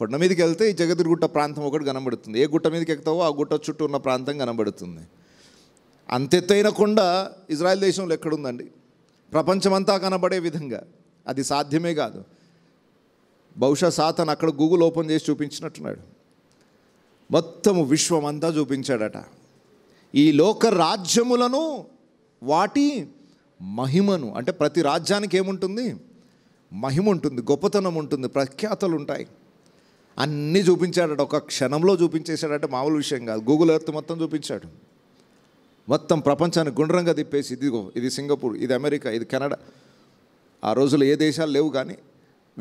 కొండ మీదకి వెళ్తే ఈ జగద్గుట్ట ప్రాంతం ఒకటి కనబడుతుంది ఏ గుట్ట మీదకి ఎక్కుతావో ఆ గుట్ట చుట్టూ ఉన్న ప్రాంతం కనబడుతుంది అంతెత్తైన కొండ ఇజ్రాయెల్ దేశంలో ఎక్కడుందండి ప్రపంచమంతా కనబడే విధంగా అది సాధ్యమే కాదు బహుశా సాతన్ అక్కడ గూగుల్ ఓపెన్ చేసి చూపించినట్టున్నాడు మొత్తము విశ్వం అంతా చూపించాడట ఈ లోక రాజ్యములను వాటి మహిమను అంటే ప్రతి రాజ్యానికి ఏముంటుంది మహిమ ఉంటుంది గొప్పతనం ఉంటుంది ప్రఖ్యాతలు ఉంటాయి అన్నీ చూపించాడట ఒక క్షణంలో చూపించేశాడంటే మామూలు విషయం కాదు గూగుల్ ఎర్త్ మొత్తం చూపించాడు మొత్తం ప్రపంచాన్ని గుండ్రంగా తిప్పేసి ఇదిగో ఇది సింగపూర్ ఇది అమెరికా ఇది కెనడా ఆ రోజులు ఏ దేశాలు లేవు కానీ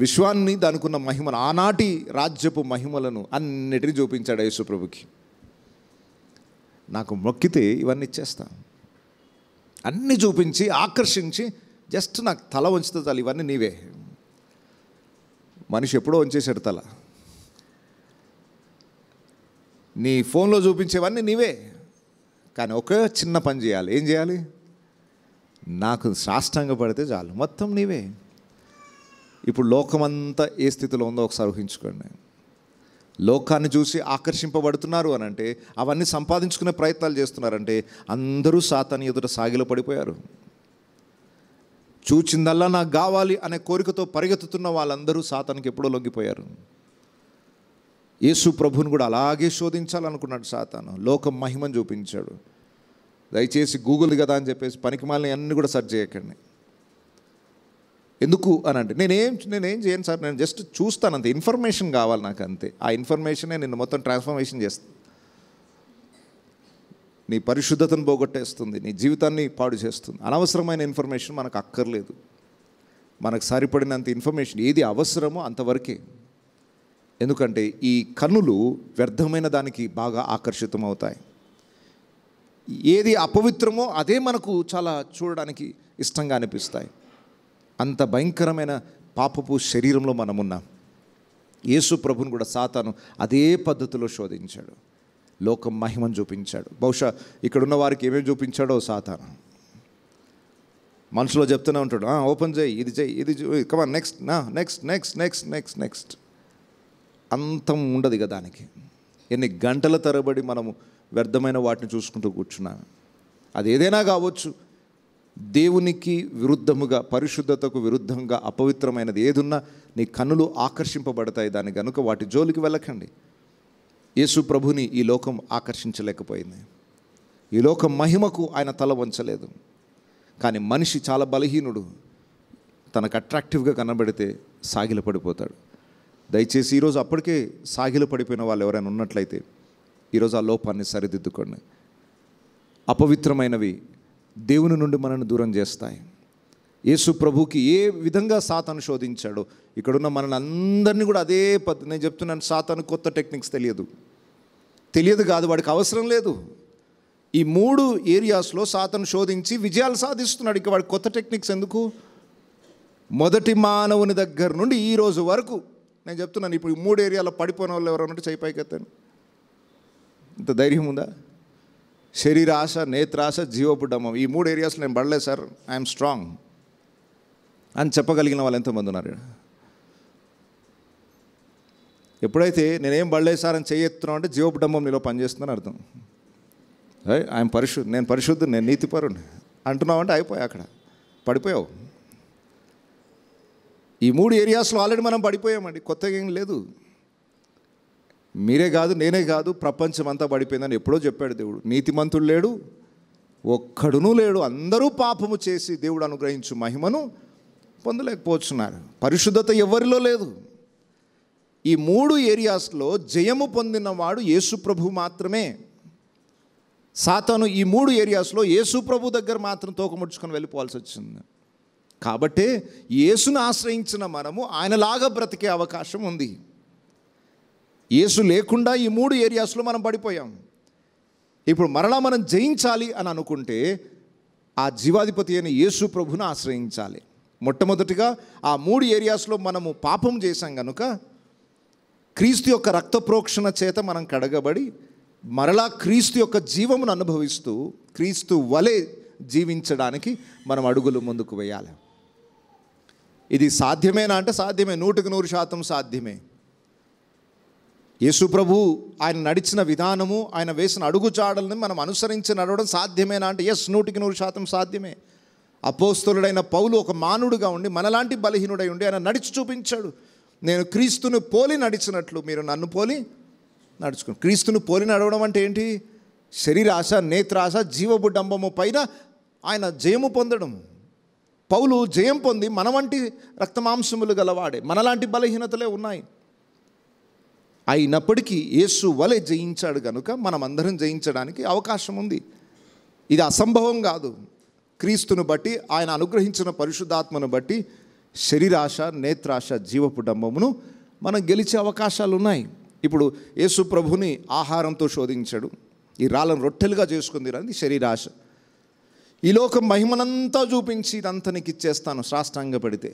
విశ్వాన్ని దానికున్న మహిమలు ఆనాటి రాజ్యపు మహిమలను అన్నిటినీ చూపించాడు యేసుప్రభుకి నాకు మొక్కితే ఇవన్నీ ఇచ్చేస్తా అన్నీ చూపించి ఆకర్షించి జస్ట్ నాకు తల వంచుతుంది తల ఇవన్నీ నీవే మనిషి ఎప్పుడో వంచేశాడు తల నీ ఫోన్లో చూపించేవన్నీ నీవే కానీ ఒకే చిన్న పని చేయాలి ఏం చేయాలి నాకు సాష్టంగా పడితే చాలు మొత్తం నీవే ఇప్పుడు లోకమంతా ఏ స్థితిలో ఉందో ఒకసారి ఊహించుకోండి లోకాన్ని చూసి ఆకర్షింపబడుతున్నారు అని అంటే అవన్నీ సంపాదించుకునే ప్రయత్నాలు చేస్తున్నారంటే అందరూ సాతాని ఎదుట సాగిలో పడిపోయారు చూచిందల్లా నాకు కావాలి అనే కోరికతో పరిగెత్తుతున్న వాళ్ళందరూ సాతానికి ఎప్పుడో లొంగిపోయారు యేసు ప్రభుని కూడా అలాగే శోధించాలనుకున్నాడు సాతాను లోకం మహిమను చూపించాడు దయచేసి గూగుల్ కదా అని చెప్పేసి పనికి పనికిమాలని అన్నీ కూడా సెర్చ్ చేయకండి ఎందుకు అని అంటే నేనేం నేనేం చేయను సార్ నేను జస్ట్ చూస్తాను అంతే ఇన్ఫర్మేషన్ కావాలి నాకు అంతే ఆ ఇన్ఫర్మేషనే నిన్ను మొత్తం ట్రాన్స్ఫర్మేషన్ చేస్తాను నీ పరిశుద్ధతను పోగొట్టేస్తుంది నీ జీవితాన్ని పాడు చేస్తుంది అనవసరమైన ఇన్ఫర్మేషన్ మనకు అక్కర్లేదు మనకు సరిపడినంత ఇన్ఫర్మేషన్ ఏది అవసరమో అంతవరకే ఎందుకంటే ఈ కన్నులు వ్యర్థమైన దానికి బాగా ఆకర్షితమవుతాయి ఏది అపవిత్రమో అదే మనకు చాలా చూడడానికి ఇష్టంగా అనిపిస్తాయి అంత భయంకరమైన పాపపు శరీరంలో మనమున్నాం యేసు ప్రభుని కూడా సాతాను అదే పద్ధతిలో శోధించాడు లోకం మహిమను చూపించాడు బహుశా ఇక్కడున్న వారికి ఏమేమి చూపించాడో సాతాను మనసులో చెప్తూనే ఉంటాడు ఓపెన్ చేయి ఇది చేయి ఇది కమా నెక్స్ట్ నా next next next next next అంతం ఉండదు ఇక దానికి ఎన్ని గంటల తరబడి మనము వ్యర్థమైన వాటిని చూసుకుంటూ కూర్చున్నాం అది ఏదైనా కావచ్చు దేవునికి విరుద్ధముగా పరిశుద్ధతకు విరుద్ధంగా అపవిత్రమైనది ఏదున్నా నీ కనులు ఆకర్షింపబడతాయి దాని కనుక వాటి జోలికి వెళ్ళకండి యేసు ప్రభుని ఈ లోకం ఆకర్షించలేకపోయింది ఈ లోకం మహిమకు ఆయన తల వంచలేదు కానీ మనిషి చాలా బలహీనుడు తనకు అట్రాక్టివ్గా కనబడితే సాగిలపడిపోతాడు దయచేసి ఈరోజు అప్పటికే సాగిలు పడిపోయిన వాళ్ళు ఎవరైనా ఉన్నట్లయితే ఈరోజు ఆ లోపాన్ని సరిదిద్దుకోండి అపవిత్రమైనవి దేవుని నుండి మనల్ని దూరం చేస్తాయి యేసు ప్రభుకి ఏ విధంగా సాతాను శోధించాడో ఇక్కడున్న మనల్ని అందరినీ కూడా అదే పద్ధతి నేను చెప్తున్నాను సాతాను కొత్త టెక్నిక్స్ తెలియదు తెలియదు కాదు వాడికి అవసరం లేదు ఈ మూడు ఏరియాస్లో సాతను శోధించి విజయాలు సాధిస్తున్నాడు ఇక వాడి కొత్త టెక్నిక్స్ ఎందుకు మొదటి మానవుని దగ్గర నుండి ఈ రోజు వరకు నేను చెప్తున్నాను ఇప్పుడు ఈ మూడు ఏరియాలో పడిపోయిన వాళ్ళు అన్నట్టు చేయిపైకి ఎత్తండి ఇంత ధైర్యం ఉందా శరీర ఆశ నేత్రాశ జీవపుడమ్మం ఈ మూడు ఏరియాస్లో నేను పడలేదు సార్ ఐఎమ్ స్ట్రాంగ్ అని చెప్పగలిగిన వాళ్ళు ఎంతమంది ఉన్నారు ఎప్పుడైతే నేనేం పడలేదు సార్ అని చేయెత్తున్నావు అంటే జీవపుడమ్మం నీలో పనిచేస్తుందని అర్థం ఐఎమ్ పరిశుద్ధ నేను పరిశుద్ధి నేను నీతిపరుని అంటున్నావు అంటే అయిపోయా అక్కడ పడిపోయావు ఈ మూడు ఏరియాస్లో ఆల్రెడీ మనం పడిపోయామండి కొత్తగా ఏం లేదు మీరే కాదు నేనే కాదు ప్రపంచం అంతా పడిపోయిందని ఎప్పుడో చెప్పాడు దేవుడు నీతిమంతుడు లేడు ఒక్కడునూ లేడు అందరూ పాపము చేసి దేవుడు అనుగ్రహించు మహిమను పొందలేకపోతున్నారు పరిశుద్ధత ఎవరిలో లేదు ఈ మూడు ఏరియాస్లో జయము పొందినవాడు యేసుప్రభు మాత్రమే సాతాను ఈ మూడు ఏరియాస్లో యేసుప్రభు దగ్గర మాత్రం తోకముడుచుకొని వెళ్ళిపోవాల్సి వచ్చింది కాబట్టే యేసును ఆశ్రయించిన మనము ఆయనలాగా బ్రతికే అవకాశం ఉంది యేసు లేకుండా ఈ మూడు ఏరియాస్లో మనం పడిపోయాం ఇప్పుడు మరలా మనం జయించాలి అని అనుకుంటే ఆ జీవాధిపతి అయిన యేసు ప్రభును ఆశ్రయించాలి మొట్టమొదటిగా ఆ మూడు ఏరియాస్లో మనము పాపం చేశాం కనుక క్రీస్తు యొక్క రక్త ప్రోక్షణ చేత మనం కడగబడి మరలా క్రీస్తు యొక్క జీవమును అనుభవిస్తూ క్రీస్తు వలె జీవించడానికి మనం అడుగులు ముందుకు వేయాలి ఇది సాధ్యమేనా అంటే సాధ్యమే నూటికి నూరు శాతం సాధ్యమే యేసు ప్రభు ఆయన నడిచిన విధానము ఆయన వేసిన అడుగుచాడల్ని మనం అనుసరించి నడవడం సాధ్యమేనా అంటే ఎస్ నూటికి నూరు శాతం సాధ్యమే అపోస్తులుడైన పౌలు ఒక మానుడుగా ఉండి మనలాంటి బలహీనుడై ఉండి ఆయన నడిచి చూపించాడు నేను క్రీస్తును పోలి నడిచినట్లు మీరు నన్ను పోలి నడుచుకుని క్రీస్తును పోలి నడవడం అంటే ఏంటి శరీరాశ నేత్రాశ జీవబుడంబము పైన ఆయన జయము పొందడం పౌలు జయం పొంది మన వంటి రక్తమాంసములు గలవాడే మనలాంటి బలహీనతలే ఉన్నాయి అయినప్పటికీ యేసు వలె జయించాడు కనుక మనమందరం జయించడానికి అవకాశం ఉంది ఇది అసంభవం కాదు క్రీస్తును బట్టి ఆయన అనుగ్రహించిన పరిశుద్ధాత్మను బట్టి శరీరాశ నేత్రాశ జీవపుటంబమును మనం గెలిచే అవకాశాలు ఉన్నాయి ఇప్పుడు యేసు ప్రభుని ఆహారంతో శోధించాడు ఈ రాళ్ళను రొట్టెలుగా చేసుకుంది అది శరీరాశ ఈ లోకం మహిమనంతా చూపించి ఇదంతా నీకు ఇచ్చేస్తాను శాస్త్రంగా పడితే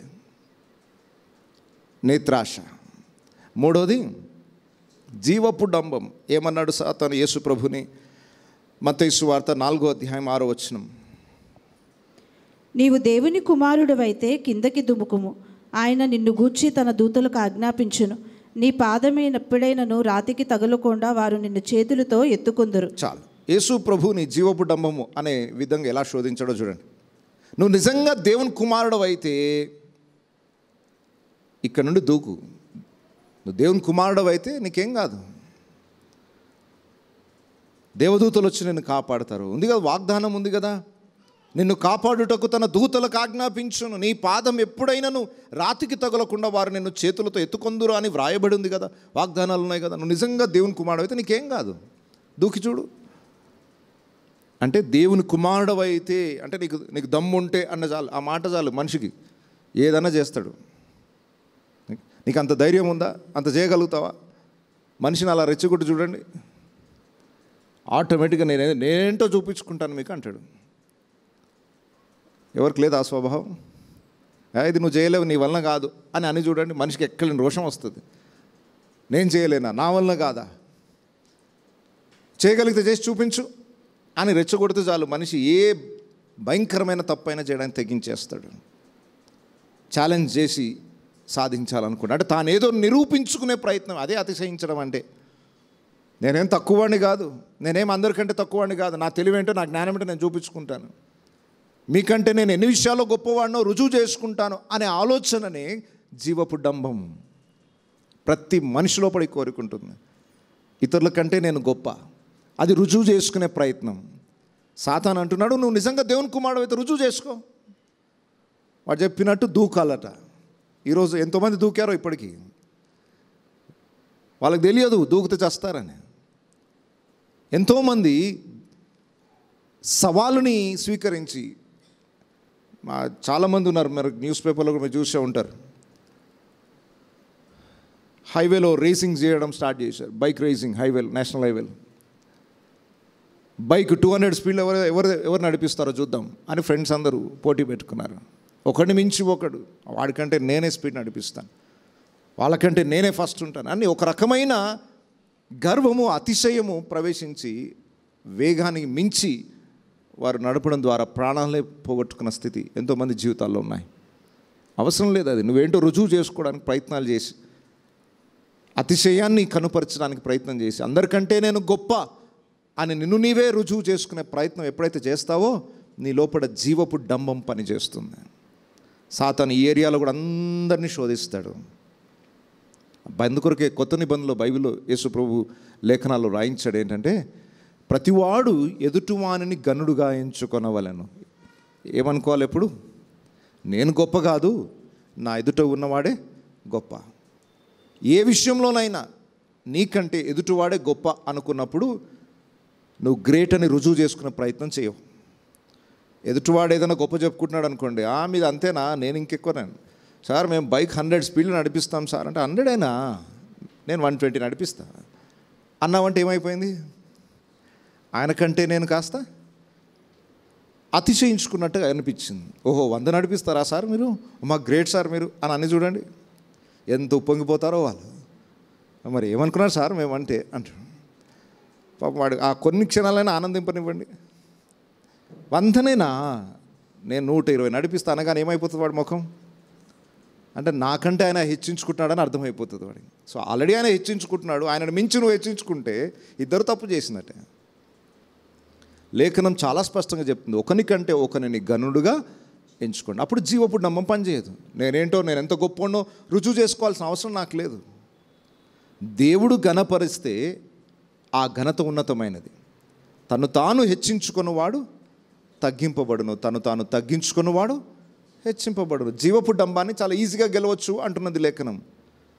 నేత్రాశ మూడోది జీవపు డంబం ఏమన్నాడు తను యేసు ప్రభుని మతేసు వార్త నాలుగో అధ్యాయం ఆరో వచ్చిన నీవు దేవుని కుమారుడవైతే కిందకి దుముకుము ఆయన నిన్ను గూర్చి తన దూతలకు ఆజ్ఞాపించును నీ పాదమైనప్పుడైనను రాతికి తగలకుండా వారు నిన్ను చేతులతో ఎత్తుకుందరు చాలు యేసు ప్రభుని జీవపు డంబము అనే విధంగా ఎలా శోధించాడో చూడండి నువ్వు నిజంగా దేవుని కుమారుడు అయితే ఇక్కడ నుండి దూకు నువ్వు దేవుని కుమారుడు అయితే నీకేం కాదు దేవదూతలు వచ్చి నిన్ను కాపాడతారు ఉంది కదా వాగ్దానం ఉంది కదా నిన్ను కాపాడుటకు తన దూతలకు ఆజ్ఞాపించును నీ పాదం ఎప్పుడైనాను రాతికి తగలకుండా వారు నిన్ను చేతులతో ఎత్తుకొందురు అని వ్రాయబడి ఉంది కదా వాగ్దానాలు ఉన్నాయి కదా నువ్వు నిజంగా దేవుని కుమారుడు అయితే నీకేం కాదు దూకి చూడు అంటే దేవుని కుమారుడు అయితే అంటే నీకు నీకు దమ్ము ఉంటే అన్న చాలు ఆ మాట చాలు మనిషికి ఏదన్నా చేస్తాడు నీకు అంత ధైర్యం ఉందా అంత చేయగలుగుతావా మనిషిని అలా రెచ్చగొట్టి చూడండి ఆటోమేటిక్గా నేనే నేనేంటో చూపించుకుంటాను మీకు అంటాడు ఎవరికి లేదు ఆ స్వభావం ఇది నువ్వు చేయలేవు నీ వలన కాదు అని అని చూడండి మనిషికి ఎక్కడ రోషం వస్తుంది నేను చేయలేనా నా వలన కాదా చేయగలిగితే చేసి చూపించు అని రెచ్చగొడితే చాలు మనిషి ఏ భయంకరమైన తప్పైనా చేయడానికి తెగించేస్తాడు ఛాలెంజ్ చేసి సాధించాలనుకున్నాడు అంటే ఏదో నిరూపించుకునే ప్రయత్నం అదే అతిశయించడం అంటే నేనేం తక్కువవాడిని కాదు నేనేం అందరికంటే తక్కువవాడిని కాదు నా తెలివేంటో నా జ్ఞానం ఏంటో నేను చూపించుకుంటాను మీకంటే నేను ఎన్ని విషయాల్లో గొప్పవాడినో రుజువు చేసుకుంటాను అనే ఆలోచననే జీవపు డంభం ప్రతి మనిషి లోపలి కోరుకుంటుంది ఇతరుల కంటే నేను గొప్ప అది రుజువు చేసుకునే ప్రయత్నం సాతాన్ అంటున్నాడు నువ్వు నిజంగా దేవుని కుమారుడు అయితే రుజువు చేసుకో వాడు చెప్పినట్టు దూకాలట ఈరోజు ఎంతోమంది దూకారో ఇప్పటికీ వాళ్ళకి తెలియదు దూకితే చేస్తారని ఎంతోమంది సవాలుని స్వీకరించి మా చాలామంది ఉన్నారు మీరు న్యూస్ పేపర్లో కూడా మీరు చూసే ఉంటారు హైవేలో రేసింగ్ చేయడం స్టార్ట్ చేశారు బైక్ రేసింగ్ హైవేలు నేషనల్ హైవేలు బైక్ టూ హండ్రెడ్ స్పీడ్లో ఎవరు ఎవరు ఎవరు నడిపిస్తారో చూద్దాం అని ఫ్రెండ్స్ అందరూ పోటీ పెట్టుకున్నారు ఒకడిని మించి ఒకడు వాడికంటే నేనే స్పీడ్ నడిపిస్తాను వాళ్ళకంటే నేనే ఫస్ట్ ఉంటాను అని ఒక రకమైన గర్వము అతిశయము ప్రవేశించి వేగానికి మించి వారు నడపడం ద్వారా ప్రాణాలే పోగొట్టుకున్న స్థితి ఎంతోమంది జీవితాల్లో ఉన్నాయి అవసరం లేదు అది నువ్వేంటో రుజువు చేసుకోవడానికి ప్రయత్నాలు చేసి అతిశయాన్ని కనుపరచడానికి ప్రయత్నం చేసి అందరికంటే నేను గొప్ప అని నిన్ను నీవే రుజువు చేసుకునే ప్రయత్నం ఎప్పుడైతే చేస్తావో నీ లోపల జీవపు డంబం పనిచేస్తుంది సాతాను ఈ ఏరియాలో కూడా అందరినీ శోధిస్తాడు అందుకొరకే కొత్త నిబంధనలో బైబిల్లో యేసుప్రభు లేఖనాలు రాయించాడు ఏంటంటే ప్రతివాడు ఎదుటివాణిని గనుడుగా ఎంచుకొనవలను ఏమనుకోవాలి ఎప్పుడు నేను గొప్ప కాదు నా ఎదుట ఉన్నవాడే గొప్ప ఏ విషయంలోనైనా నీకంటే ఎదుటివాడే గొప్ప అనుకున్నప్పుడు నువ్వు గ్రేట్ అని రుజువు చేసుకునే ప్రయత్నం చేయవు ఎదుటివాడు ఏదైనా గొప్ప చెప్పుకుంటున్నాడు అనుకోండి ఆ మీద అంతేనా నేను ఇంకెక్కువ నేను సార్ మేము బైక్ హండ్రెడ్ స్పీడ్లో నడిపిస్తాం సార్ అంటే హండ్రెడ్ అయినా నేను వన్ ట్వంటీ నడిపిస్తా అన్నామంటే ఏమైపోయింది ఆయన కంటే నేను కాస్త అతిశయించుకున్నట్టుగా అనిపించింది ఓహో వంద నడిపిస్తారా సార్ మీరు మా గ్రేట్ సార్ మీరు అని అన్నీ చూడండి ఎంత ఉప్పొంగిపోతారో వాళ్ళు మరి ఏమనుకున్నారు సార్ మేము అంటే పాపం వాడు ఆ కొన్ని క్షణాలైనా ఆనందింపనివ్వండి వందనైనా నేను నూట ఇరవై నడిపిస్తాను అనగానే ఏమైపోతుంది వాడి ముఖం అంటే నాకంటే ఆయన హెచ్చించుకుంటున్నాడని అర్థమైపోతుంది వాడికి సో ఆల్రెడీ ఆయన హెచ్చించుకుంటున్నాడు ఆయనను మించి నువ్వు హెచ్చించుకుంటే ఇద్దరు తప్పు చేసినట్టే లేఖనం చాలా స్పష్టంగా చెప్తుంది ఒకనికంటే ఒకని గనుడుగా ఎంచుకోండి అప్పుడు జీవపుడు నమ్మం పనిచేయదు నేనేంటో నేను ఎంత గొప్పనో రుజువు చేసుకోవాల్సిన అవసరం నాకు లేదు దేవుడు గణపరిస్తే ఆ ఘనత ఉన్నతమైనది తను తాను హెచ్చించుకున్నవాడు తగ్గింపబడును తను తాను తగ్గించుకున్నవాడు హెచ్చింపబడును జీవపు డంబాన్ని చాలా ఈజీగా గెలవచ్చు అంటున్నది లేఖనం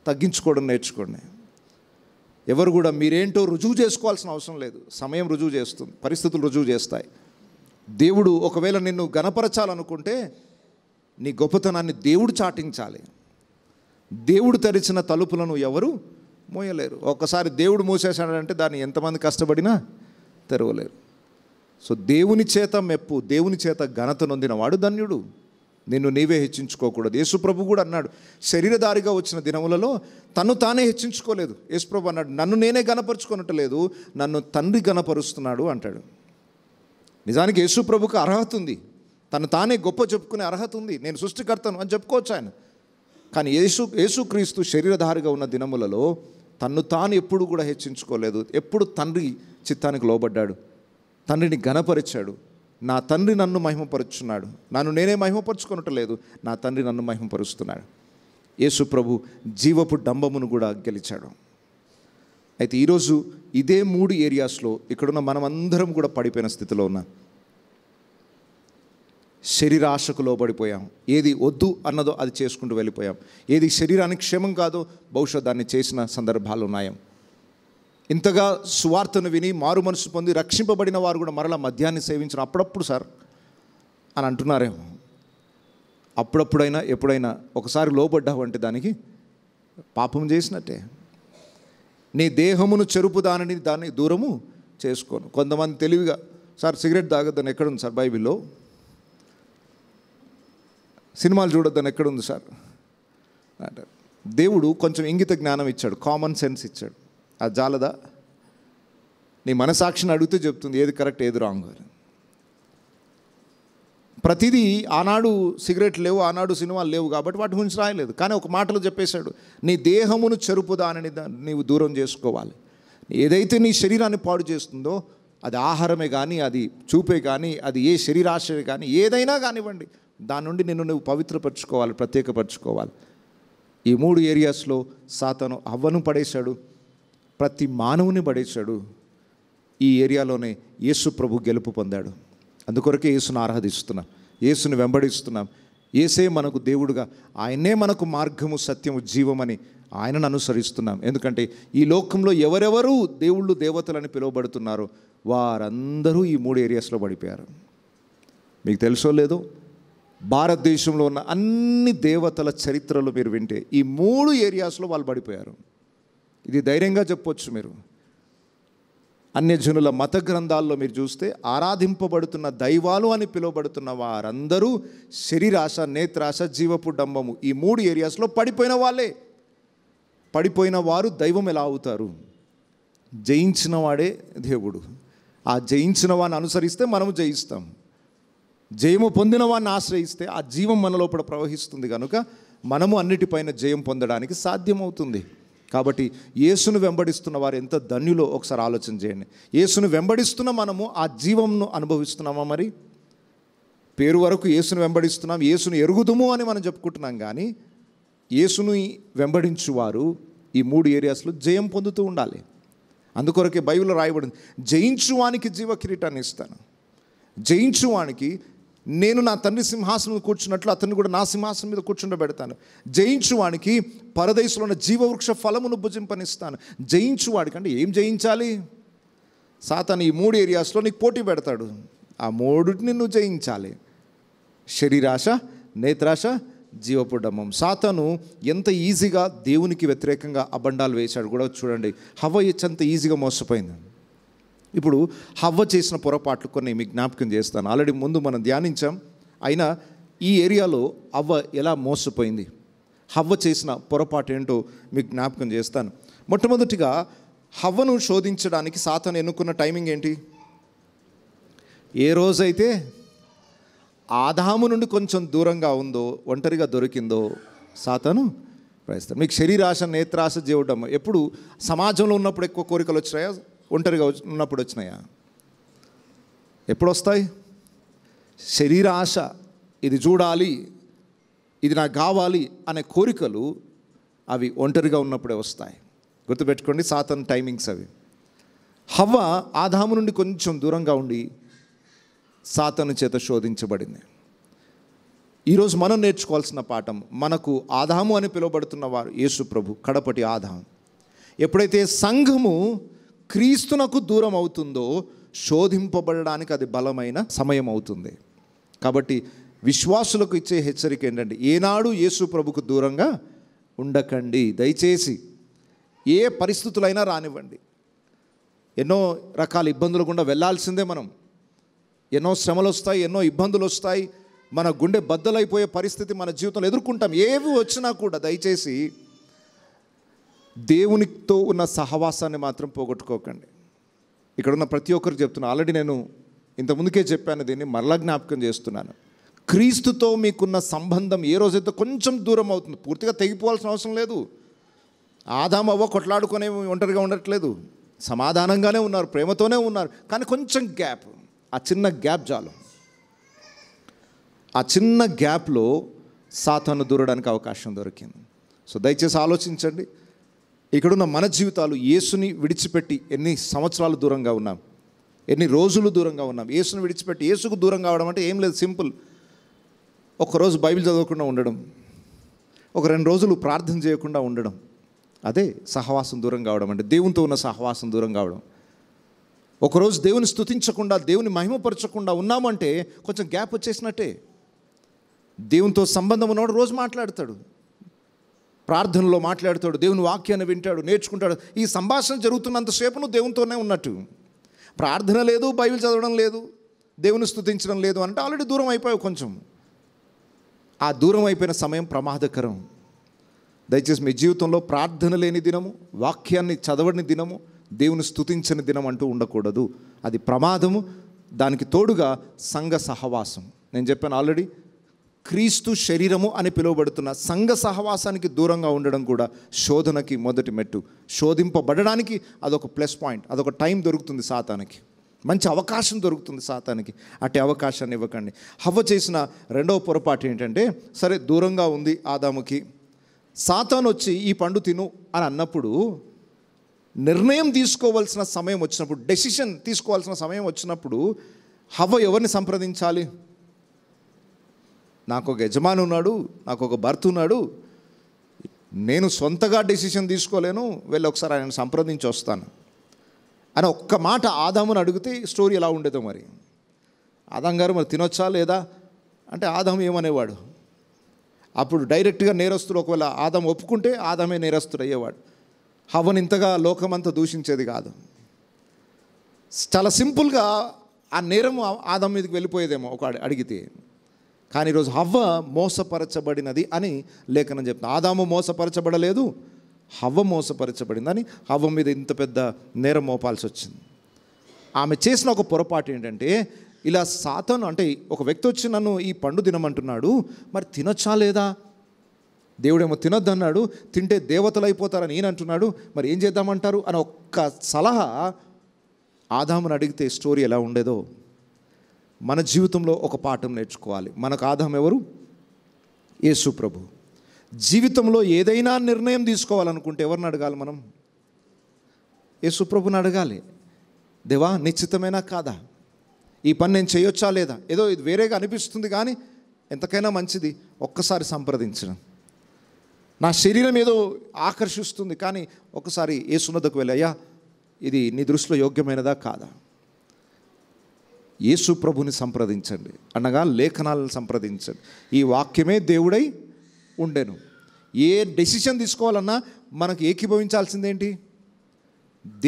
తగ్గించుకోవడం నేర్చుకోండి ఎవరు కూడా మీరేంటో రుజువు చేసుకోవాల్సిన అవసరం లేదు సమయం రుజువు చేస్తుంది పరిస్థితులు రుజువు చేస్తాయి దేవుడు ఒకవేళ నిన్ను గణపరచాలనుకుంటే నీ గొప్పతనాన్ని దేవుడు చాటించాలి దేవుడు తెరిచిన తలుపులను ఎవరు మోయలేరు ఒక్కసారి దేవుడు మూసేశాడంటే దాన్ని ఎంతమంది కష్టపడినా తెరవలేరు సో దేవుని చేత మెప్పు దేవుని చేత ఘనత నొందినవాడు ధన్యుడు నిన్ను నీవే హెచ్చించుకోకూడదు యేసుప్రభు కూడా అన్నాడు శరీరదారిగా వచ్చిన దినములలో తను తానే హెచ్చించుకోలేదు యేసుప్రభు అన్నాడు నన్ను నేనే లేదు నన్ను తండ్రి గనపరుస్తున్నాడు అంటాడు నిజానికి యేసుప్రభుకు అర్హత ఉంది తను తానే గొప్ప చెప్పుకునే అర్హత ఉంది నేను సృష్టికర్తను అని చెప్పుకోవచ్చు ఆయన కానీ యేసు యేసుక్రీస్తు శరీరధారిగా ఉన్న దినములలో తన్ను తాను ఎప్పుడు కూడా హెచ్చించుకోలేదు ఎప్పుడు తండ్రి చిత్తానికి లోబడ్డాడు తండ్రిని ఘనపరిచాడు నా తండ్రి నన్ను మహిమపరుచున్నాడు నన్ను నేనే లేదు నా తండ్రి నన్ను మహిమపరుస్తున్నాడు యేసు ప్రభు జీవపు డంబమును కూడా గెలిచాడు అయితే ఈరోజు ఇదే మూడు ఏరియాస్లో ఇక్కడున్న మనమందరం కూడా పడిపోయిన స్థితిలో ఉన్నాం శరీరాశకు లోబడిపోయాం ఏది వద్దు అన్నదో అది చేసుకుంటూ వెళ్ళిపోయాం ఏది శరీరానికి క్షేమం కాదో బహుశా దాన్ని చేసిన సందర్భాలు ఉన్నాయం ఇంతగా సువార్తను విని మారు మనసు పొంది రక్షింపబడిన వారు కూడా మరలా మద్యాన్ని సేవించిన అప్పుడప్పుడు సార్ అని అంటున్నారేమో అప్పుడప్పుడైనా ఎప్పుడైనా ఒకసారి అంటే దానికి పాపం చేసినట్టే నీ దేహమును చెరుపు దానిని దాన్ని దూరము చేసుకోను కొంతమంది తెలివిగా సార్ సిగరెట్ తాగద్దని ఎక్కడుంది సార్ బైబిల్లో సినిమాలు చూడొద్దని ఎక్కడుంది సార్ అంటారు దేవుడు కొంచెం ఇంగిత జ్ఞానం ఇచ్చాడు కామన్ సెన్స్ ఇచ్చాడు ఆ జాలదా నీ మనసాక్షిని అడిగితే చెప్తుంది ఏది కరెక్ట్ ఏది రాంగ్ అని ప్రతిదీ ఆనాడు సిగరెట్ లేవు ఆనాడు సినిమాలు లేవు కాబట్టి వాటి గురించి రాయలేదు కానీ ఒక మాటలో చెప్పేశాడు నీ దేహమును చెరుపుదానని నీవు దూరం చేసుకోవాలి ఏదైతే నీ శరీరాన్ని పాడు చేస్తుందో అది ఆహారమే కానీ అది చూపే కానీ అది ఏ శరీరాశయే కానీ ఏదైనా కానివ్వండి దాని నుండి నిన్ను నువ్వు పవిత్రపరచుకోవాలి ప్రత్యేకపరచుకోవాలి ఈ మూడు ఏరియాస్లో సాతను అవ్వను పడేశాడు ప్రతి మానవుని పడేశాడు ఈ ఏరియాలోనే యేసు ప్రభు గెలుపు పొందాడు అందుకొరకే యేసును ఆరాధిస్తున్నాం యేసును వెంబడిస్తున్నాం ఏసే మనకు దేవుడుగా ఆయనే మనకు మార్గము సత్యము జీవమని ఆయనను అనుసరిస్తున్నాం ఎందుకంటే ఈ లోకంలో ఎవరెవరు దేవుళ్ళు దేవతలని పిలువబడుతున్నారో వారందరూ ఈ మూడు ఏరియాస్లో పడిపోయారు మీకు తెలుసో లేదో భారతదేశంలో ఉన్న అన్ని దేవతల చరిత్రలు మీరు వింటే ఈ మూడు ఏరియాస్లో వాళ్ళు పడిపోయారు ఇది ధైర్యంగా చెప్పొచ్చు మీరు అన్యజనుల మత గ్రంథాల్లో మీరు చూస్తే ఆరాధింపబడుతున్న దైవాలు అని పిలువబడుతున్న వారందరూ శరీరాశ నేత్రాశ జీవపు డంబము ఈ మూడు ఏరియాస్లో పడిపోయిన వాళ్ళే పడిపోయిన వారు దైవం ఎలా అవుతారు జయించిన వాడే దేవుడు ఆ జయించిన వాడిని అనుసరిస్తే మనము జయిస్తాం జయము పొందిన వాడిని ఆశ్రయిస్తే ఆ జీవం మన లోపల ప్రవహిస్తుంది కనుక మనము అన్నిటిపైన జయం పొందడానికి సాధ్యమవుతుంది కాబట్టి యేసును వెంబడిస్తున్న వారు ఎంత ధన్యులో ఒకసారి ఆలోచన చేయండి యేసును వెంబడిస్తున్న మనము ఆ జీవంను అనుభవిస్తున్నామా మరి పేరు వరకు యేసును వెంబడిస్తున్నాం యేసును ఎరుగుదుము అని మనం చెప్పుకుంటున్నాం కానీ యేసును వెంబడించువారు ఈ మూడు ఏరియాస్లో జయం పొందుతూ ఉండాలి అందుకొరకే బైబిల్ రాయబడింది జయించువానికి జీవ కిరీటాన్ని ఇస్తాను జయించువానికి నేను నా తండ్రి సింహాసనం కూర్చున్నట్లు అతన్ని కూడా నా సింహాసనం మీద కూర్చుండబెడతాను జయించువాడికి పరదేశంలో ఉన్న జీవవృక్ష ఫలమును భుజింపనిస్తాను జయించువాడికి అంటే ఏం జయించాలి సాతాను ఈ మూడు ఏరియాస్లో నీకు పోటీ పెడతాడు ఆ మూడుని నువ్వు జయించాలి శరీరాశ నేత్రాశ డమ్మం సాతను ఎంత ఈజీగా దేవునికి వ్యతిరేకంగా అబండాలు వేశాడు కూడా చూడండి హవ ఎంత ఈజీగా మోసపోయింది ఇప్పుడు హవ్వ చేసిన పొరపాట్లు కొన్ని మీకు జ్ఞాపకం చేస్తాను ఆల్రెడీ ముందు మనం ధ్యానించాం అయినా ఈ ఏరియాలో అవ్వ ఎలా మోసపోయింది హవ్వ చేసిన పొరపాటు ఏంటో మీకు జ్ఞాపకం చేస్తాను మొట్టమొదటిగా హవ్వను శోధించడానికి సాతను ఎన్నుకున్న టైమింగ్ ఏంటి ఏ రోజైతే ఆదాము నుండి కొంచెం దూరంగా ఉందో ఒంటరిగా దొరికిందో సాతను ప్రయత్నం మీకు శరీరాశ నేత్రాశ జీవడం ఎప్పుడు సమాజంలో ఉన్నప్పుడు ఎక్కువ కోరికలు వచ్చినాయా ఒంటరిగా ఉన్నప్పుడు వచ్చినాయా ఎప్పుడొస్తాయి శరీర ఆశ ఇది చూడాలి ఇది నాకు కావాలి అనే కోరికలు అవి ఒంటరిగా ఉన్నప్పుడే వస్తాయి గుర్తుపెట్టుకోండి సాతన్ టైమింగ్స్ అవి హవ్వ ఆదాము నుండి కొంచెం దూరంగా ఉండి సాతను చేత శోధించబడింది ఈరోజు మనం నేర్చుకోవాల్సిన పాఠం మనకు ఆదాము అని పిలువబడుతున్నవారు యేసు ప్రభు కడపటి ఆదాము ఎప్పుడైతే సంఘము క్రీస్తునకు దూరం అవుతుందో శోధింపబడడానికి అది బలమైన సమయం అవుతుంది కాబట్టి విశ్వాసులకు ఇచ్చే హెచ్చరిక ఏంటంటే ఏనాడు యేసు ప్రభుకు దూరంగా ఉండకండి దయచేసి ఏ పరిస్థితులైనా రానివ్వండి ఎన్నో రకాల ఇబ్బందులు గుండా వెళ్లాల్సిందే మనం ఎన్నో శ్రమలు వస్తాయి ఎన్నో ఇబ్బందులు వస్తాయి మన గుండె బద్దలైపోయే పరిస్థితి మన జీవితంలో ఎదుర్కొంటాం ఏవి వచ్చినా కూడా దయచేసి దేవునితో ఉన్న సహవాసాన్ని మాత్రం పోగొట్టుకోకండి ఇక్కడ ఉన్న ప్రతి ఒక్కరు చెప్తున్నా ఆల్రెడీ నేను ఇంతకుముందుకే చెప్పాను దీన్ని మరలా జ్ఞాపకం చేస్తున్నాను క్రీస్తుతో మీకున్న సంబంధం ఏ రోజైతే కొంచెం దూరం అవుతుంది పూర్తిగా తెగిపోవాల్సిన అవసరం లేదు ఆదామవ్వ కొట్లాడుకునే ఒంటరిగా ఉండట్లేదు సమాధానంగానే ఉన్నారు ప్రేమతోనే ఉన్నారు కానీ కొంచెం గ్యాప్ ఆ చిన్న గ్యాప్ చాలు ఆ చిన్న గ్యాప్లో సాతాను దూరడానికి అవకాశం దొరికింది సో దయచేసి ఆలోచించండి ఇక్కడున్న మన జీవితాలు యేసుని విడిచిపెట్టి ఎన్ని సంవత్సరాలు దూరంగా ఉన్నాం ఎన్ని రోజులు దూరంగా ఉన్నాం యేసుని విడిచిపెట్టి యేసుకు దూరం కావడం అంటే ఏం లేదు సింపుల్ ఒకరోజు బైబిల్ చదవకుండా ఉండడం ఒక రెండు రోజులు ప్రార్థన చేయకుండా ఉండడం అదే సహవాసం దూరం కావడం అంటే దేవునితో ఉన్న సహవాసం దూరం కావడం ఒకరోజు దేవుని స్థుతించకుండా దేవుని మహిమపరచకుండా ఉన్నామంటే కొంచెం గ్యాప్ వచ్చేసినట్టే దేవునితో సంబంధం ఉన్నవాడు రోజు మాట్లాడతాడు ప్రార్థనలో మాట్లాడతాడు దేవుని వాక్యాన్ని వింటాడు నేర్చుకుంటాడు ఈ సంభాషణ జరుగుతున్నంతసేపు నువ్వు దేవునితోనే ఉన్నట్టు ప్రార్థన లేదు బైబిల్ చదవడం లేదు దేవుని స్థుతించడం లేదు అంటే ఆల్రెడీ దూరం అయిపోయావు కొంచెం ఆ దూరం అయిపోయిన సమయం ప్రమాదకరం దయచేసి మీ జీవితంలో ప్రార్థన లేని దినము వాక్యాన్ని చదవని దినము దేవుని స్థుతించని దినం అంటూ ఉండకూడదు అది ప్రమాదము దానికి తోడుగా సంఘ సహవాసం నేను చెప్పాను ఆల్రెడీ క్రీస్తు శరీరము అని పిలువబడుతున్న సంఘ సహవాసానికి దూరంగా ఉండడం కూడా శోధనకి మొదటి మెట్టు శోధింపబడడానికి అదొక ప్లస్ పాయింట్ అదొక టైం దొరుకుతుంది సాతానికి మంచి అవకాశం దొరుకుతుంది సాతానికి అటు అవకాశాన్ని ఇవ్వకండి హవ్వ చేసిన రెండవ పొరపాటు ఏంటంటే సరే దూరంగా ఉంది ఆదాముకి సాతాన్ వచ్చి ఈ పండు తిను అని అన్నప్పుడు నిర్ణయం తీసుకోవాల్సిన సమయం వచ్చినప్పుడు డెసిషన్ తీసుకోవాల్సిన సమయం వచ్చినప్పుడు హవ్వ ఎవరిని సంప్రదించాలి నాకు ఒక యజమాని ఉన్నాడు నాకు ఒక భర్త ఉన్నాడు నేను సొంతగా డెసిషన్ తీసుకోలేను వెళ్ళి ఒకసారి ఆయన సంప్రదించి వస్తాను అని ఒక్క మాట ఆదాముని అడిగితే స్టోరీ ఎలా ఉండేదో మరి ఆదాం గారు మరి తినొచ్చా లేదా అంటే ఆదాం ఏమనేవాడు అప్పుడు డైరెక్ట్గా నేరస్తులు ఒకవేళ ఆదాం ఒప్పుకుంటే ఆదామే నేరస్తుడు అయ్యేవాడు హవన్ ఇంతగా లోకమంతా దూషించేది కాదు చాలా సింపుల్గా ఆ నేరం ఆదాం మీదకి వెళ్ళిపోయేదేమో ఒక అడిగితే కానీ ఈరోజు హవ్వ మోసపరచబడినది అని లేఖనం చెప్తుంది ఆదాము మోసపరచబడలేదు హవ్వ మోసపరచబడిందని హవ్వ మీద ఇంత పెద్ద నేరం మోపాల్సి వచ్చింది ఆమె చేసిన ఒక పొరపాటు ఏంటంటే ఇలా సాతను అంటే ఒక వ్యక్తి వచ్చి నన్ను ఈ పండు తినమంటున్నాడు మరి తినొచ్చా లేదా దేవుడేమో తినొద్దన్నాడు తింటే దేవతలు అయిపోతారని ఈయన అంటున్నాడు మరి ఏం చేద్దామంటారు అని ఒక్క సలహా ఆదామును అడిగితే స్టోరీ ఎలా ఉండేదో మన జీవితంలో ఒక పాఠం నేర్చుకోవాలి మనకు ఆదాం ఎవరు యేసు ప్రభు జీవితంలో ఏదైనా నిర్ణయం తీసుకోవాలనుకుంటే ఎవరిని అడగాలి మనం యేసుప్రభుని అడగాలి దేవా నిశ్చితమైన కాదా ఈ పని నేను చేయొచ్చా లేదా ఏదో ఇది వేరేగా అనిపిస్తుంది కానీ ఎంతకైనా మంచిది ఒక్కసారి సంప్రదించడం నా శరీరం ఏదో ఆకర్షిస్తుంది కానీ ఒకసారి ఏ సున్నతకు వెళ్ళయ్యా ఇది నీ దృష్టిలో యోగ్యమైనదా కాదా యేసు ప్రభుని సంప్రదించండి అనగా లేఖనాలను సంప్రదించండి ఈ వాక్యమే దేవుడై ఉండెను ఏ డెసిషన్ తీసుకోవాలన్నా మనకు ఏకీభవించాల్సిందేంటి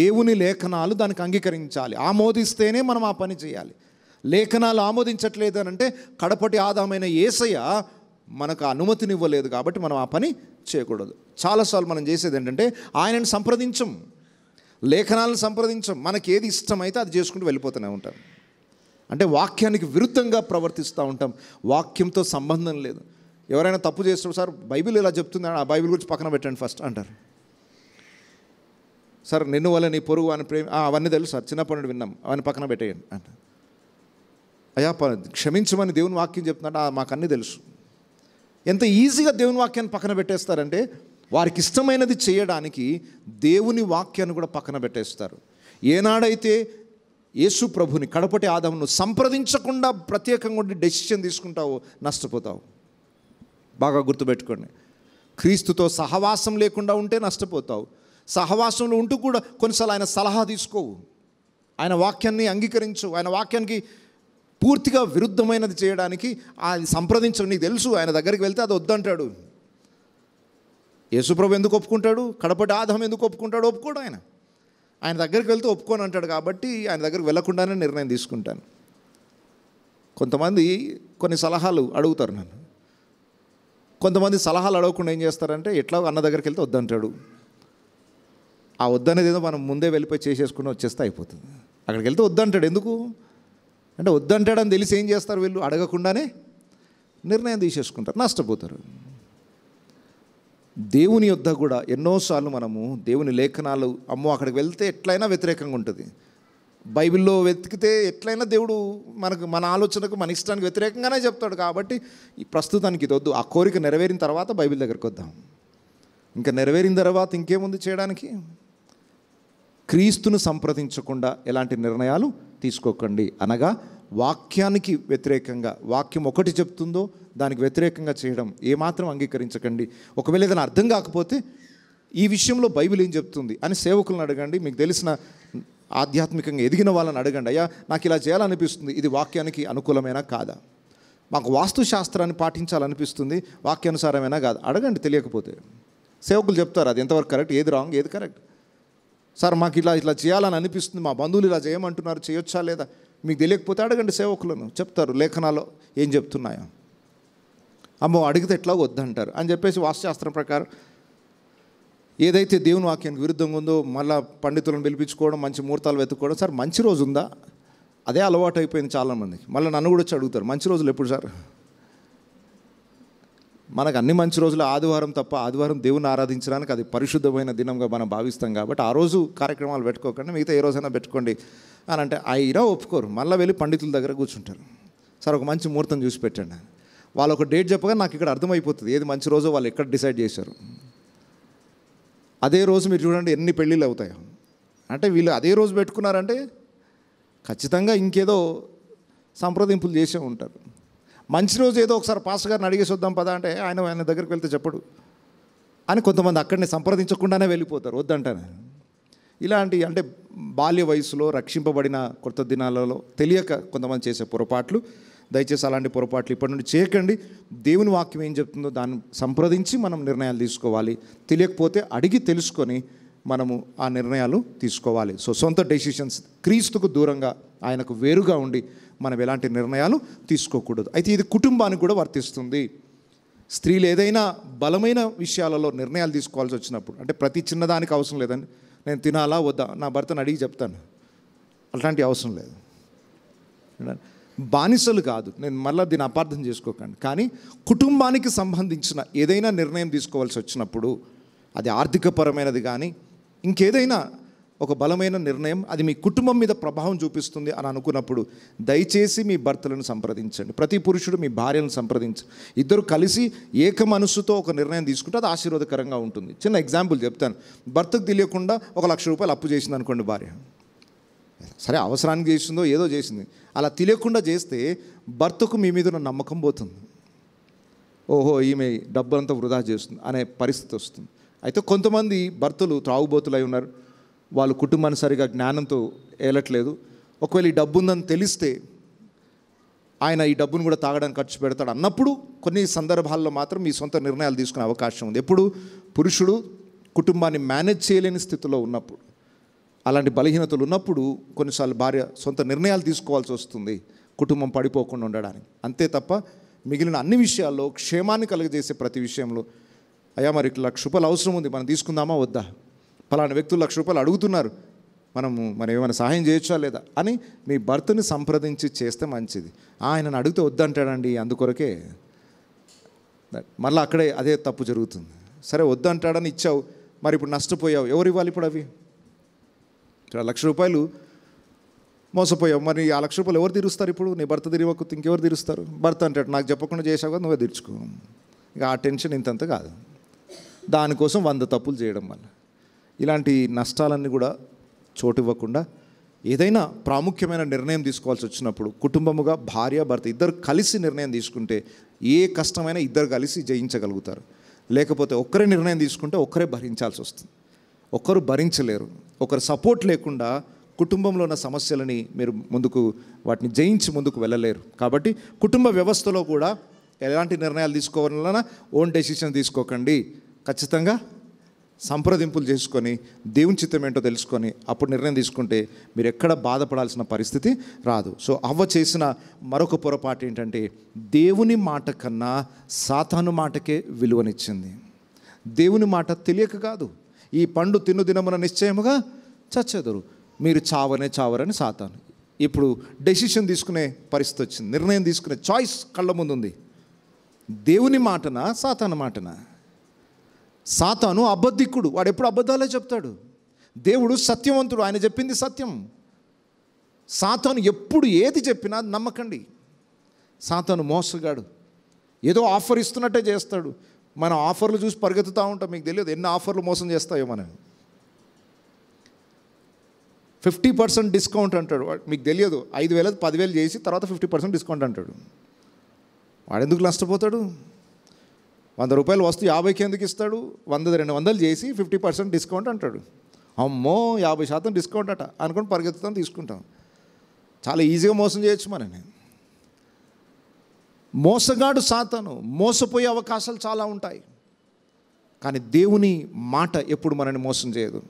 దేవుని లేఖనాలు దానికి అంగీకరించాలి ఆమోదిస్తేనే మనం ఆ పని చేయాలి లేఖనాలు ఆమోదించట్లేదు అని అంటే కడపటి ఆదామైన ఏసయ్య మనకు అనుమతినివ్వలేదు కాబట్టి మనం ఆ పని చేయకూడదు చాలాసార్లు మనం చేసేది ఏంటంటే ఆయనను సంప్రదించం లేఖనాలను సంప్రదించం మనకి ఏది ఇష్టమైతే అది చేసుకుంటూ వెళ్ళిపోతూనే ఉంటాం అంటే వాక్యానికి విరుద్ధంగా ప్రవర్తిస్తూ ఉంటాం వాక్యంతో సంబంధం లేదు ఎవరైనా తప్పు చేస్తారు సార్ బైబిల్ ఇలా చెప్తుంది ఆ బైబిల్ గురించి పక్కన పెట్టండి ఫస్ట్ అంటారు సార్ నిన్ను వల్ల నీ పొరుగు అని ప్రేమ అవన్నీ తెలుసు సార్ చిన్నప్పటి నుండి విన్నాం అవన్నీ పక్కన పెట్టేయండి అంట అయ్యా క్షమించమని దేవుని వాక్యం చెప్తున్నట్టు మాకు అన్నీ తెలుసు ఎంత ఈజీగా దేవుని వాక్యాన్ని పక్కన పెట్టేస్తారంటే వారికి ఇష్టమైనది చేయడానికి దేవుని వాక్యాన్ని కూడా పక్కన పెట్టేస్తారు ఏనాడైతే యేసు ప్రభుని కడపటి ఆదమును సంప్రదించకుండా ప్రత్యేకంగా ఉండి డెసిషన్ తీసుకుంటావు నష్టపోతావు బాగా గుర్తుపెట్టుకోండి క్రీస్తుతో సహవాసం లేకుండా ఉంటే నష్టపోతావు సహవాసంలో ఉంటూ కూడా కొన్నిసార్లు ఆయన సలహా తీసుకోవు ఆయన వాక్యాన్ని అంగీకరించు ఆయన వాక్యానికి పూర్తిగా విరుద్ధమైనది చేయడానికి అది సంప్రదించు నీకు తెలుసు ఆయన దగ్గరికి వెళ్తే అది వద్దంటాడు యేసుప్రభు ఎందుకు ఒప్పుకుంటాడు కడపటి ఆదాం ఎందుకు ఒప్పుకుంటాడు ఒప్పుకోడు ఆయన ఆయన దగ్గరికి వెళ్తే ఒప్పుకొని అంటాడు కాబట్టి ఆయన దగ్గరికి వెళ్లకుండానే నిర్ణయం తీసుకుంటాను కొంతమంది కొన్ని సలహాలు అడుగుతారు నన్ను కొంతమంది సలహాలు అడగకుండా ఏం చేస్తారంటే ఎట్లా అన్న దగ్గరికి వెళ్తే వద్దంటాడు ఆ వద్దనేది ఏదో మనం ముందే వెళ్ళిపోయి చేసేసుకుని వచ్చేస్తే అయిపోతుంది అక్కడికి వెళ్తే వద్దంటాడు ఎందుకు అంటే వద్దంటాడని తెలిసి ఏం చేస్తారు వీళ్ళు అడగకుండానే నిర్ణయం తీసేసుకుంటారు నష్టపోతారు దేవుని యొద్ద కూడా ఎన్నోసార్లు మనము దేవుని లేఖనాలు అమ్మో అక్కడికి వెళ్తే ఎట్లయినా వ్యతిరేకంగా ఉంటుంది బైబిల్లో వెతికితే ఎట్లయినా దేవుడు మనకు మన ఆలోచనకు మన ఇష్టానికి వ్యతిరేకంగానే చెప్తాడు కాబట్టి ఈ ప్రస్తుతానికి ఇది వద్దు ఆ కోరిక నెరవేరిన తర్వాత బైబిల్ దగ్గరికి వద్దాం ఇంకా నెరవేరిన తర్వాత ఇంకేముంది చేయడానికి క్రీస్తును సంప్రదించకుండా ఎలాంటి నిర్ణయాలు తీసుకోకండి అనగా వాక్యానికి వ్యతిరేకంగా వాక్యం ఒకటి చెప్తుందో దానికి వ్యతిరేకంగా చేయడం ఏమాత్రం అంగీకరించకండి ఒకవేళ ఏదైనా అర్థం కాకపోతే ఈ విషయంలో బైబిల్ ఏం చెప్తుంది అని సేవకులను అడగండి మీకు తెలిసిన ఆధ్యాత్మికంగా ఎదిగిన వాళ్ళని అడగండి అయ్యా నాకు ఇలా చేయాలనిపిస్తుంది ఇది వాక్యానికి అనుకూలమైనా కాదా మాకు వాస్తుశాస్త్రాన్ని పాటించాలనిపిస్తుంది వాక్యానుసారమైనా కాదు అడగండి తెలియకపోతే సేవకులు చెప్తారు అది ఎంతవరకు కరెక్ట్ ఏది రాంగ్ ఏది కరెక్ట్ సార్ మాకు ఇలా ఇట్లా చేయాలని అనిపిస్తుంది మా బంధువులు ఇలా చేయమంటున్నారు చేయొచ్చా లేదా మీకు తెలియకపోతే అడగండి సేవకులను చెప్తారు లేఖనాలు ఏం చెప్తున్నాయో అమ్మో అడిగితే ఎట్లా వద్దంటారు అని చెప్పేసి వాస్తుశాస్త్రం ప్రకారం ఏదైతే దేవుని వాక్యానికి విరుద్ధంగా ఉందో మళ్ళీ పండితులను పిలిపించుకోవడం మంచి ముహూర్తాలు వెతుక్కోవడం సార్ మంచి రోజు ఉందా అదే అలవాటు అయిపోయింది చాలామందికి మళ్ళీ నన్ను కూడా వచ్చి అడుగుతారు మంచి రోజులు ఎప్పుడు సార్ మనకు అన్ని మంచి రోజులు ఆదివారం తప్ప ఆదివారం దేవుని ఆరాధించడానికి అది పరిశుద్ధమైన దినంగా మనం భావిస్తాం కాబట్టి ఆ రోజు కార్యక్రమాలు పెట్టుకోకండి మిగతా ఏ రోజైనా పెట్టుకోండి అని అంటే ఇరా ఒప్పుకోరు మళ్ళీ వెళ్ళి పండితుల దగ్గర కూర్చుంటారు సార్ ఒక మంచి ముహూర్తం చూసి పెట్టండి వాళ్ళు ఒక డేట్ చెప్పగా నాకు ఇక్కడ అర్థమైపోతుంది ఏది మంచి రోజో వాళ్ళు ఎక్కడ డిసైడ్ చేశారు అదే రోజు మీరు చూడండి ఎన్ని పెళ్ళిళ్ళు అవుతాయో అంటే వీళ్ళు అదే రోజు పెట్టుకున్నారంటే ఖచ్చితంగా ఇంకేదో సంప్రదింపులు చేసే ఉంటారు మంచి రోజు ఏదో ఒకసారి పాస్ గారిని అడిగేసి వద్దాం పదా అంటే ఆయన ఆయన దగ్గరికి వెళ్తే చెప్పడు అని కొంతమంది అక్కడిని సంప్రదించకుండానే వెళ్ళిపోతారు వద్దంటే ఇలాంటి అంటే బాల్య వయసులో రక్షింపబడిన కొత్త దినాలలో తెలియక కొంతమంది చేసే పొరపాట్లు దయచేసి అలాంటి పొరపాట్లు ఇప్పటి నుండి చేయకండి దేవుని వాక్యం ఏం చెప్తుందో దాన్ని సంప్రదించి మనం నిర్ణయాలు తీసుకోవాలి తెలియకపోతే అడిగి తెలుసుకొని మనము ఆ నిర్ణయాలు తీసుకోవాలి సో సొంత డెసిషన్స్ క్రీస్తుకు దూరంగా ఆయనకు వేరుగా ఉండి మనం ఎలాంటి నిర్ణయాలు తీసుకోకూడదు అయితే ఇది కుటుంబానికి కూడా వర్తిస్తుంది స్త్రీలు ఏదైనా బలమైన విషయాలలో నిర్ణయాలు తీసుకోవాల్సి వచ్చినప్పుడు అంటే ప్రతి చిన్నదానికి అవసరం లేదండి నేను తినాలా వద్దా నా భర్తను అడిగి చెప్తాను అలాంటి అవసరం లేదు బానిసలు కాదు నేను మళ్ళీ దీన్ని అపార్థం చేసుకోకండి కానీ కుటుంబానికి సంబంధించిన ఏదైనా నిర్ణయం తీసుకోవాల్సి వచ్చినప్పుడు అది ఆర్థికపరమైనది కానీ ఇంకేదైనా ఒక బలమైన నిర్ణయం అది మీ కుటుంబం మీద ప్రభావం చూపిస్తుంది అని అనుకున్నప్పుడు దయచేసి మీ భర్తలను సంప్రదించండి ప్రతి పురుషుడు మీ భార్యను సంప్రదించండి ఇద్దరు కలిసి ఏక మనసుతో ఒక నిర్ణయం తీసుకుంటే అది ఆశీర్వాదకరంగా ఉంటుంది చిన్న ఎగ్జాంపుల్ చెప్తాను భర్తకు తెలియకుండా ఒక లక్ష రూపాయలు అప్పు చేసింది అనుకోండి భార్య సరే అవసరానికి చేసిందో ఏదో చేసింది అలా తెలియకుండా చేస్తే భర్తకు మీ మీద ఉన్న నమ్మకం పోతుంది ఓహో ఈమె డబ్బులంతా వృధా చేస్తుంది అనే పరిస్థితి వస్తుంది అయితే కొంతమంది భర్తలు త్రాగుబోతులై ఉన్నారు వాళ్ళు కుటుంబాన్ని సరిగా జ్ఞానంతో ఏలట్లేదు ఒకవేళ ఈ డబ్బు ఉందని తెలిస్తే ఆయన ఈ డబ్బును కూడా తాగడానికి ఖర్చు పెడతాడు అన్నప్పుడు కొన్ని సందర్భాల్లో మాత్రం మీ సొంత నిర్ణయాలు తీసుకునే అవకాశం ఉంది ఎప్పుడు పురుషుడు కుటుంబాన్ని మేనేజ్ చేయలేని స్థితిలో ఉన్నప్పుడు అలాంటి బలహీనతలు ఉన్నప్పుడు కొన్నిసార్లు భార్య సొంత నిర్ణయాలు తీసుకోవాల్సి వస్తుంది కుటుంబం పడిపోకుండా ఉండడానికి అంతే తప్ప మిగిలిన అన్ని విషయాల్లో క్షేమాన్ని కలుగజేసే ప్రతి విషయంలో అయ్యా మరి ఇట్లా లక్ష రూపాయలు అవసరం ఉంది మనం తీసుకుందామా వద్దా పలానా వ్యక్తులు లక్ష రూపాయలు అడుగుతున్నారు మనము మనం ఏమైనా సహాయం చేయొచ్చా లేదా అని మీ భర్తని సంప్రదించి చేస్తే మంచిది ఆయనను అడిగితే వద్దంటాడండి అందుకొరకే మళ్ళీ అక్కడే అదే తప్పు జరుగుతుంది సరే వద్దంటాడని ఇచ్చావు మరి ఇప్పుడు నష్టపోయావు ఎవరు ఇవ్వాలి ఇప్పుడు అవి లక్ష రూపాయలు మోసపోయావు మరి ఆ లక్ష రూపాయలు ఎవరు తీరుస్తారు ఇప్పుడు నీ భర్త తిరిగొక ఇంకెవరు తీరుస్తారు భర్త అంటాడు నాకు చెప్పకుండా చేసావు కదా నువ్వే తీర్చుకో ఇక ఆ టెన్షన్ ఇంతంత కాదు దానికోసం వంద తప్పులు చేయడం వల్ల ఇలాంటి నష్టాలన్నీ కూడా చోటు ఇవ్వకుండా ఏదైనా ప్రాముఖ్యమైన నిర్ణయం తీసుకోవాల్సి వచ్చినప్పుడు కుటుంబముగా భార్య భర్త ఇద్దరు కలిసి నిర్ణయం తీసుకుంటే ఏ కష్టమైనా ఇద్దరు కలిసి జయించగలుగుతారు లేకపోతే ఒక్కరే నిర్ణయం తీసుకుంటే ఒక్కరే భరించాల్సి వస్తుంది ఒకరు భరించలేరు ఒకరు సపోర్ట్ లేకుండా కుటుంబంలో ఉన్న సమస్యలని మీరు ముందుకు వాటిని జయించి ముందుకు వెళ్ళలేరు కాబట్టి కుటుంబ వ్యవస్థలో కూడా ఎలాంటి నిర్ణయాలు తీసుకోవాలన్నా ఓన్ డెసిషన్ తీసుకోకండి ఖచ్చితంగా సంప్రదింపులు చేసుకొని దేవుని చిత్తం ఏంటో తెలుసుకొని అప్పుడు నిర్ణయం తీసుకుంటే మీరు ఎక్కడ బాధపడాల్సిన పరిస్థితి రాదు సో అవ్వ చేసిన మరొక పొరపాటు ఏంటంటే దేవుని మాట కన్నా సాతాను మాటకే విలువనిచ్చింది దేవుని మాట తెలియక కాదు ఈ పండు తిను దినమున నిశ్చయముగా చచ్చేదరు మీరు చావనే చావరని సాతాను ఇప్పుడు డెసిషన్ తీసుకునే పరిస్థితి వచ్చింది నిర్ణయం తీసుకునే చాయిస్ కళ్ళ ముందు ఉంది దేవుని మాటన సాతాను మాటన సాతాను అబద్ధిక్కుడు వాడు ఎప్పుడు అబద్ధాలే చెప్తాడు దేవుడు సత్యవంతుడు ఆయన చెప్పింది సత్యం సాతాను ఎప్పుడు ఏది చెప్పినా నమ్మకండి సాతాను మోసగాడు ఏదో ఆఫర్ ఇస్తున్నట్టే చేస్తాడు మనం ఆఫర్లు చూసి పరిగెత్తుతూ ఉంటాం మీకు తెలియదు ఎన్ని ఆఫర్లు మోసం చేస్తాయో మనం ఫిఫ్టీ పర్సెంట్ డిస్కౌంట్ అంటాడు మీకు తెలియదు ఐదు వేల పదివేలు చేసి తర్వాత ఫిఫ్టీ పర్సెంట్ డిస్కౌంట్ అంటాడు వాడు ఎందుకు నష్టపోతాడు వంద రూపాయలు వస్తు యాభైకి ఎందుకు ఇస్తాడు వంద రెండు వందలు చేసి ఫిఫ్టీ పర్సెంట్ డిస్కౌంట్ అంటాడు అమ్మో యాభై శాతం డిస్కౌంట్ అట అనుకుని పరిగెత్తుతాం తీసుకుంటాం చాలా ఈజీగా మోసం చేయొచ్చు మనని మోసగాడు సాతను మోసపోయే అవకాశాలు చాలా ఉంటాయి కానీ దేవుని మాట ఎప్పుడు మనని మోసం చేయదు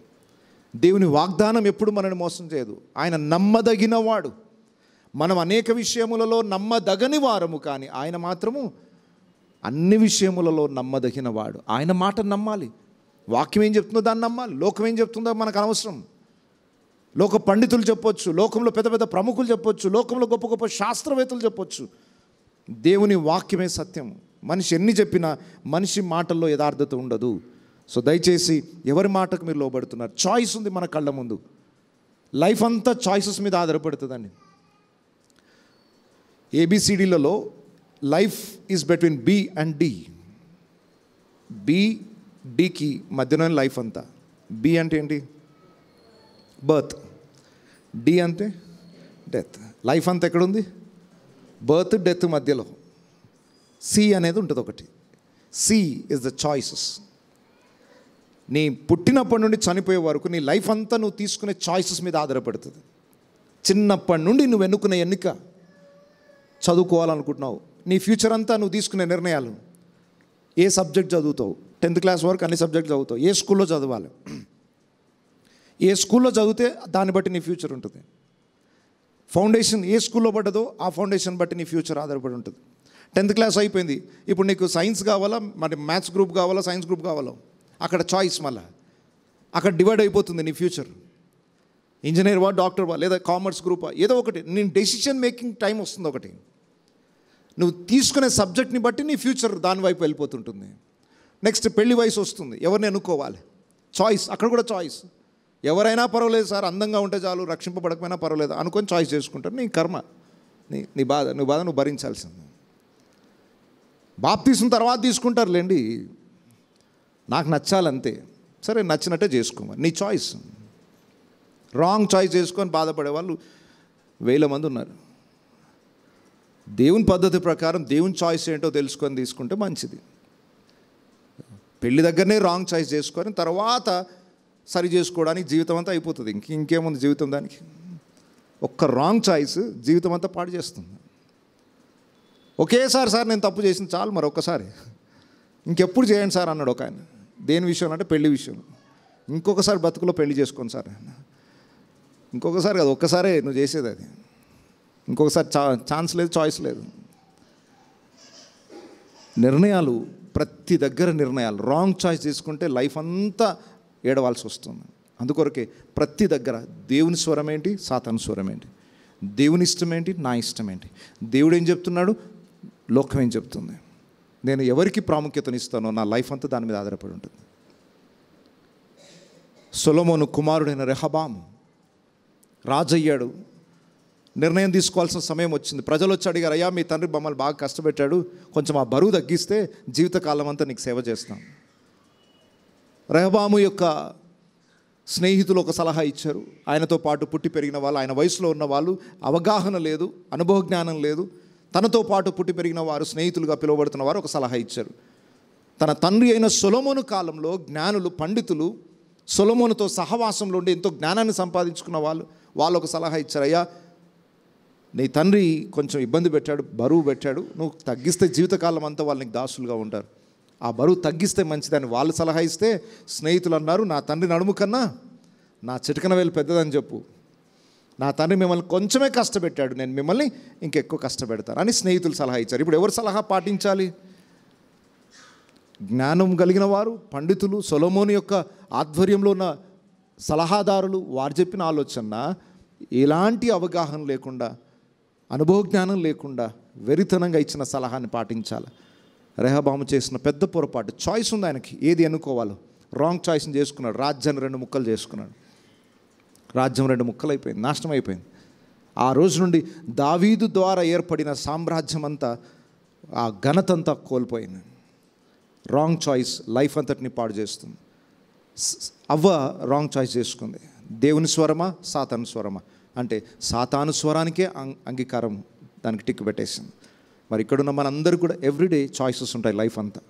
దేవుని వాగ్దానం ఎప్పుడు మనని మోసం చేయదు ఆయన నమ్మదగినవాడు మనం అనేక విషయములలో నమ్మదగని వారము కానీ ఆయన మాత్రము అన్ని విషయములలో నమ్మదగిన వాడు ఆయన మాట నమ్మాలి వాక్యం ఏం చెప్తుందో దాన్ని నమ్మాలి లోకం ఏం చెప్తుందో మనకు అనవసరం లోక పండితులు చెప్పొచ్చు లోకంలో పెద్ద పెద్ద ప్రముఖులు చెప్పొచ్చు లోకంలో గొప్ప గొప్ప శాస్త్రవేత్తలు చెప్పొచ్చు దేవుని వాక్యమే సత్యం మనిషి ఎన్ని చెప్పినా మనిషి మాటల్లో యథార్థత ఉండదు సో దయచేసి ఎవరి మాటకు మీరు లోబడుతున్నారు చాయిస్ ఉంది మన కళ్ళ ముందు లైఫ్ అంతా చాయిసెస్ మీద ఆధారపడుతుందండి ఏబిసిడీలలో life is between B and D B డికి మధ్యలోనే లైఫ్ అంతా బి అంటే ఏంటి బర్త్ డి అంటే డెత్ లైఫ్ అంతా ఎక్కడుంది బర్త్ డెత్ మధ్యలో సి అనేది ఉంటుంది ఒకటి సి ఇస్ ద చాయిసెస్ నీ పుట్టినప్పటి నుండి చనిపోయే వరకు నీ లైఫ్ అంతా నువ్వు తీసుకునే చాయిసెస్ మీద ఆధారపడుతుంది చిన్నప్పటి నుండి నువ్వు ఎన్నుకునే ఎన్నిక చదువుకోవాలనుకుంటున్నావు నీ ఫ్యూచర్ అంతా నువ్వు తీసుకునే నిర్ణయాలు ఏ సబ్జెక్ట్ చదువుతావు టెన్త్ క్లాస్ వరకు అన్ని సబ్జెక్ట్ చదువుతావు ఏ స్కూల్లో చదవాలి ఏ స్కూల్లో చదివితే దాన్ని బట్టి నీ ఫ్యూచర్ ఉంటుంది ఫౌండేషన్ ఏ స్కూల్లో పడ్డదో ఆ ఫౌండేషన్ బట్టి నీ ఫ్యూచర్ ఆధారపడి ఉంటుంది టెన్త్ క్లాస్ అయిపోయింది ఇప్పుడు నీకు సైన్స్ కావాలా మరి మ్యాథ్స్ గ్రూప్ కావాలా సైన్స్ గ్రూప్ కావాలా అక్కడ చాయిస్ మళ్ళా అక్కడ డివైడ్ అయిపోతుంది నీ ఫ్యూచర్ ఇంజనీర్ వా డాక్టర్ వా లేదా కామర్స్ గ్రూపా ఏదో ఒకటి నేను డెసిషన్ మేకింగ్ టైం వస్తుంది ఒకటి నువ్వు తీసుకునే సబ్జెక్ట్ని బట్టి నీ ఫ్యూచర్ దాని వైపు వెళ్ళిపోతుంటుంది నెక్స్ట్ పెళ్లి వయసు వస్తుంది ఎవరిని అనుకోవాలి చాయిస్ అక్కడ కూడా చాయిస్ ఎవరైనా పర్వాలేదు సార్ అందంగా ఉంటే చాలు రక్షింపబడకపోయినా పర్వాలేదు అనుకొని చాయిస్ చేసుకుంటారు నీ కర్మ నీ నీ బాధ నీ బాధ నువ్వు భరించాల్సింది బాప్తీసిన తర్వాత తీసుకుంటారులేండి నాకు నచ్చాలంతే సరే నచ్చినట్టే చేసుకోమని నీ చాయిస్ రాంగ్ చాయిస్ చేసుకొని బాధపడే వాళ్ళు వేల మంది ఉన్నారు దేవుని పద్ధతి ప్రకారం దేవుని చాయిస్ ఏంటో తెలుసుకొని తీసుకుంటే మంచిది పెళ్ళి దగ్గరనే రాంగ్ చాయిస్ చేసుకొని తర్వాత సరి చేసుకోవడానికి జీవితం అంతా అయిపోతుంది ఇంక ఇంకేముంది జీవితం దానికి ఒక్క రాంగ్ చాయిస్ జీవితం అంతా పాడు చేస్తుంది ఒకేసారి సార్ నేను తప్పు చేసింది చాలు మరి ఒక్కసారి ఇంకెప్పుడు చేయండి సార్ అన్నాడు ఒక ఆయన దేని విషయం అంటే పెళ్లి విషయం ఇంకొకసారి బతుకులో పెళ్లి చేసుకోండి సార్ ఇంకొకసారి కాదు ఒక్కసారే నువ్వు చేసేది అది ఇంకొకసారి చా ఛాన్స్ లేదు చాయిస్ లేదు నిర్ణయాలు ప్రతి దగ్గర నిర్ణయాలు రాంగ్ చాయిస్ తీసుకుంటే లైఫ్ అంతా ఏడవాల్సి వస్తుంది అందుకొరకే ప్రతి దగ్గర దేవుని స్వరం ఏంటి సాతాను స్వరం ఏంటి దేవుని ఇష్టం ఏంటి నా ఇష్టం ఏంటి దేవుడు ఏం చెప్తున్నాడు లోకం ఏం చెప్తుంది నేను ఎవరికి ప్రాముఖ్యతను ఇస్తానో నా లైఫ్ అంతా దాని మీద ఆధారపడి ఉంటుంది సొలమోను కుమారుడైన రెహబాము రాజయ్యాడు నిర్ణయం తీసుకోవాల్సిన సమయం వచ్చింది ప్రజలు వచ్చి అడిగారు అయ్యా మీ తండ్రి మమ్మల్ని బాగా కష్టపెట్టాడు కొంచెం ఆ బరువు తగ్గిస్తే జీవితకాలం అంతా నీకు సేవ చేస్తాను రెహబాము యొక్క స్నేహితులు ఒక సలహా ఇచ్చారు ఆయనతో పాటు పుట్టి పెరిగిన వాళ్ళు ఆయన వయసులో ఉన్న వాళ్ళు అవగాహన లేదు అనుభవ జ్ఞానం లేదు తనతో పాటు పుట్టి పెరిగిన వారు స్నేహితులుగా పిలువబడుతున్న వారు ఒక సలహా ఇచ్చారు తన తండ్రి అయిన సొలమోను కాలంలో జ్ఞానులు పండితులు సొలమోనుతో సహవాసంలో ఉండి ఎంతో జ్ఞానాన్ని సంపాదించుకున్న వాళ్ళు వాళ్ళు ఒక సలహా ఇచ్చారయ్యా నీ తండ్రి కొంచెం ఇబ్బంది పెట్టాడు బరువు పెట్టాడు నువ్వు తగ్గిస్తే జీవితకాలం అంతా వాళ్ళకి దాసులుగా ఉంటారు ఆ బరువు తగ్గిస్తే మంచిదని వాళ్ళు సలహా ఇస్తే స్నేహితులు అన్నారు నా తండ్రి నడుము కన్నా నా చిటికన వేలు పెద్దదని చెప్పు నా తండ్రి మిమ్మల్ని కొంచెమే కష్టపెట్టాడు నేను మిమ్మల్ని ఇంకెక్కువ కష్టపెడతాను అని స్నేహితులు సలహా ఇచ్చారు ఇప్పుడు ఎవరు సలహా పాటించాలి జ్ఞానం కలిగిన వారు పండితులు సొలమోని యొక్క ఆధ్వర్యంలో ఉన్న సలహాదారులు వారు చెప్పిన ఆలోచన ఎలాంటి అవగాహన లేకుండా అనుభవ జ్ఞానం లేకుండా వెరితనంగా ఇచ్చిన సలహాని పాటించాలి రెహబాము చేసిన పెద్ద పొరపాటు చాయిస్ ఉంది ఆయనకి ఏది ఎన్నుకోవాలో రాంగ్ చాయిస్ని చేసుకున్నాడు రాజ్యాన్ని రెండు ముక్కలు చేసుకున్నాడు రాజ్యం రెండు ముక్కలు అయిపోయింది నాశనం అయిపోయింది ఆ రోజు నుండి దావీదు ద్వారా ఏర్పడిన సామ్రాజ్యం అంతా ఆ ఘనత అంతా కోల్పోయింది రాంగ్ చాయిస్ లైఫ్ అంతటిని పాడు చేస్తుంది అవ్వ రాంగ్ చాయిస్ చేసుకుంది దేవుని స్వరమా సాతాను స్వరమా అంటే సాతాను స్వరానికే అంగీకారం దానికి టిక్ పెట్టేసింది మరి ఇక్కడున్న మనందరూ కూడా ఎవ్రీడే చాయిసెస్ ఉంటాయి లైఫ్ అంతా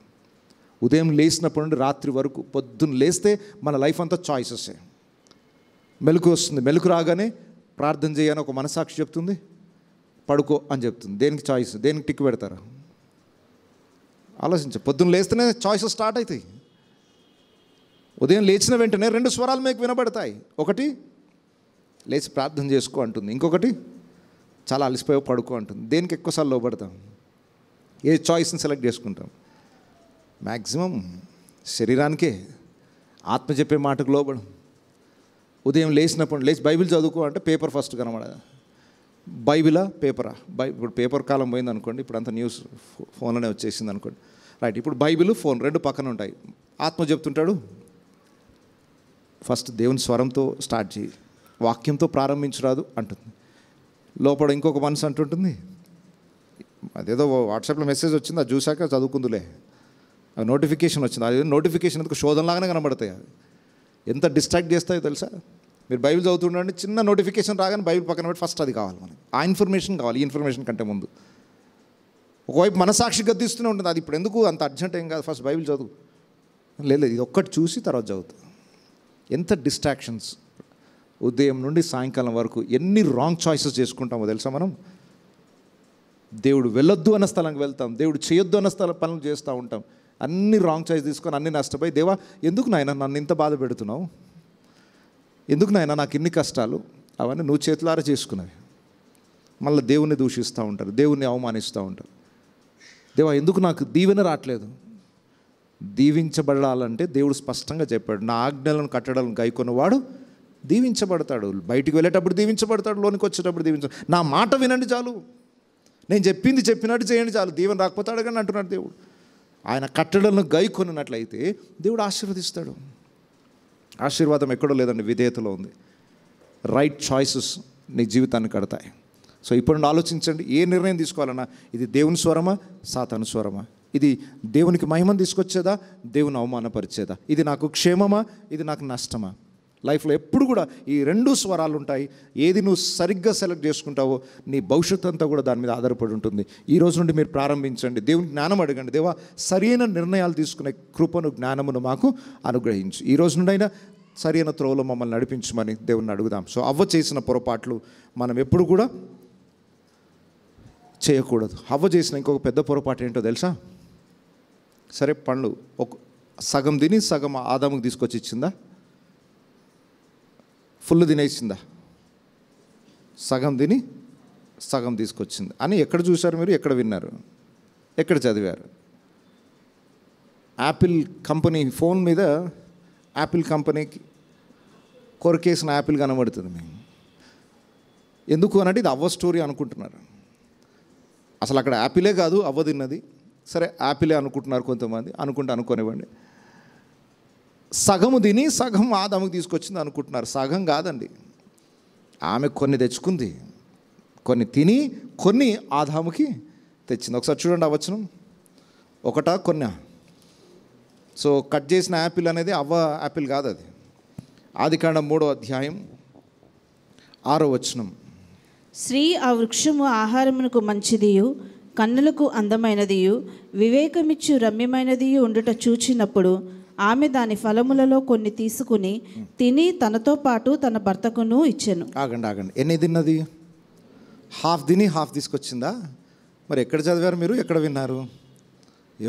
ఉదయం లేచినప్పటి నుండి రాత్రి వరకు పొద్దున్న లేస్తే మన లైఫ్ అంతా చాయిసెసే మెలకు వస్తుంది మెలకు రాగానే ప్రార్థన చేయని ఒక మనసాక్షి చెప్తుంది పడుకో అని చెప్తుంది దేనికి చాయిస్ దేనికి టిక్ పెడతారు ఆలోచించ పొద్దున్న లేస్తేనే చాయిసెస్ స్టార్ట్ అవుతాయి ఉదయం లేచిన వెంటనే రెండు స్వరాలు మీకు వినబడతాయి ఒకటి లేచి ప్రార్థన చేసుకో అంటుంది ఇంకొకటి చాలా అలసిపోయి పడుకో అంటుంది దేనికి ఎక్కువసార్లు లోపడతాం ఏ చాయిస్ని సెలెక్ట్ చేసుకుంటాం మ్యాక్సిమం శరీరానికే ఆత్మ చెప్పే మాటకు లోబడం ఉదయం లేచినప్పుడు లేచి బైబిల్ చదువుకో అంటే పేపర్ ఫస్ట్ కనబడ బైబిలా పేపరా బై ఇప్పుడు పేపర్ కాలం పోయింది అనుకోండి ఇప్పుడు అంత న్యూస్ ఫోన్లోనే వచ్చేసింది అనుకోండి రైట్ ఇప్పుడు బైబిల్ ఫోన్ రెండు పక్కన ఉంటాయి ఆత్మ చెప్తుంటాడు ఫస్ట్ దేవుని స్వరంతో స్టార్ట్ చేయి వాక్యంతో ప్రారంభించరాదు అంటుంది లోపల ఇంకొక మనసు అంటుంటుంది అదేదో వాట్సాప్లో మెసేజ్ వచ్చింది అది చూశాక చదువుకుందులే నోటిఫికేషన్ వచ్చింది అది నోటిఫికేషన్ ఎందుకు శోధనలాగానే కనబడతాయి అది ఎంత డిస్ట్రాక్ట్ చేస్తాయో తెలుసా మీరు బైబిల్ చదువుతుండండి చిన్న నోటిఫికేషన్ రాగానే బైబిల్ పక్కన పెట్టి ఫస్ట్ అది కావాలి మనకి ఆ ఇన్ఫర్మేషన్ కావాలి ఈ ఇన్ఫర్మేషన్ కంటే ముందు ఒకవైపు మనసాక్షి గద్దిస్తూనే ఉంటుంది అది ఇప్పుడు ఎందుకు అంత అర్జెంట్ ఏం కాదు ఫస్ట్ బైబిల్ చదువు లేదు ఇది ఒక్కటి చూసి తర్వాత చదువుతుంది ఎంత డిస్ట్రాక్షన్స్ ఉదయం నుండి సాయంకాలం వరకు ఎన్ని రాంగ్ చాయిసెస్ చేసుకుంటామో తెలుసా మనం దేవుడు వెళ్ళొద్దు అన్న స్థలంకి వెళ్తాం దేవుడు చేయొద్దు అన్న స్థల పనులు చేస్తూ ఉంటాం అన్ని రాంగ్ చాయిస్ తీసుకొని అన్ని నష్టపోయి దేవా ఎందుకు నాయన నన్ను ఇంత బాధ పెడుతున్నావు ఎందుకు నాయన నాకు ఇన్ని కష్టాలు అవన్నీ నువ్వు చేతులారా చేసుకున్నవి మళ్ళీ దేవుణ్ణి దూషిస్తూ ఉంటారు దేవుణ్ణి అవమానిస్తూ ఉంటారు దేవా ఎందుకు నాకు దీవెన రావట్లేదు దీవించబడాలంటే దేవుడు స్పష్టంగా చెప్పాడు నా ఆజ్ఞలను కట్టడాలను గైకొన్నవాడు దీవించబడతాడు బయటికి వెళ్ళేటప్పుడు దీవించబడతాడు లోనికి వచ్చేటప్పుడు దీవించ నా మాట వినండి చాలు నేను చెప్పింది చెప్పినట్టు చేయండి చాలు దీవెన రాకపోతాడు కానీ అంటున్నాడు దేవుడు ఆయన కట్టడలను కొనున్నట్లయితే దేవుడు ఆశీర్వదిస్తాడు ఆశీర్వాదం ఎక్కడో లేదండి విధేయతలో ఉంది రైట్ చాయిసెస్ నీ జీవితాన్ని కడతాయి సో ఇప్పుడు నుండి ఆలోచించండి ఏ నిర్ణయం తీసుకోవాలన్నా ఇది దేవుని స్వరమా సాతాను స్వరమా ఇది దేవునికి మహిమను తీసుకొచ్చేదా దేవుని అవమానపరిచేదా ఇది నాకు క్షేమమా ఇది నాకు నష్టమా లైఫ్లో ఎప్పుడు కూడా ఈ రెండు స్వరాలు ఉంటాయి ఏది నువ్వు సరిగ్గా సెలెక్ట్ చేసుకుంటావో నీ భవిష్యత్తు అంతా కూడా దాని మీద ఆధారపడి ఉంటుంది ఈ రోజు నుండి మీరు ప్రారంభించండి దేవుని జ్ఞానం అడగండి దేవా సరైన నిర్ణయాలు తీసుకునే కృపను జ్ఞానమును మాకు అనుగ్రహించు ఈ రోజు నుండి అయినా సరైన త్రోవలో మమ్మల్ని నడిపించమని దేవుని అడుగుదాం సో అవ్వ చేసిన పొరపాట్లు మనం ఎప్పుడు కూడా చేయకూడదు అవ్వ చేసిన ఇంకొక పెద్ద పొరపాటు ఏంటో తెలుసా సరే పండ్లు ఒక సగం తిని సగం ఆదాముకు తీసుకొచ్చి ఇచ్చిందా ఫుల్ తినేసిందా సగం తిని సగం తీసుకొచ్చింది అని ఎక్కడ చూశారు మీరు ఎక్కడ విన్నారు ఎక్కడ చదివారు యాపిల్ కంపెనీ ఫోన్ మీద యాపిల్ కంపెనీకి కొరకేసిన యాపిల్ కనబడుతుంది మేము ఎందుకు అనంటే ఇది అవ్వ స్టోరీ అనుకుంటున్నారు అసలు అక్కడ యాపిలే కాదు అవ్వ తిన్నది సరే యాపిలే అనుకుంటున్నారు కొంతమంది అనుకుంటే అనుకోనివ్వండి సగము తిని సగం ఆదాముకు తీసుకొచ్చింది అనుకుంటున్నారు సగం కాదండి ఆమె కొన్ని తెచ్చుకుంది కొన్ని తిని కొన్ని ఆదాముకి తెచ్చింది ఒకసారి చూడండి ఆ వచనం ఒకట కొన్న సో కట్ చేసిన యాపిల్ అనేది అవ్వ యాపిల్ కాదు అది ఆది మూడో అధ్యాయం ఆరో వచనం స్త్రీ ఆ వృక్షము ఆహారమునకు మంచిదియు కన్నులకు అందమైనదియు వివేకమిచ్చు రమ్యమైనదియు ఉండుట చూచినప్పుడు ఆమె దాని ఫలములలో కొన్ని తీసుకుని తిని తనతో పాటు తన భర్తకును ఇచ్చాను ఆగండి ఆగండి ఎన్ని తిన్నది హాఫ్ తిని హాఫ్ తీసుకొచ్చిందా మరి ఎక్కడ చదివారు మీరు ఎక్కడ విన్నారు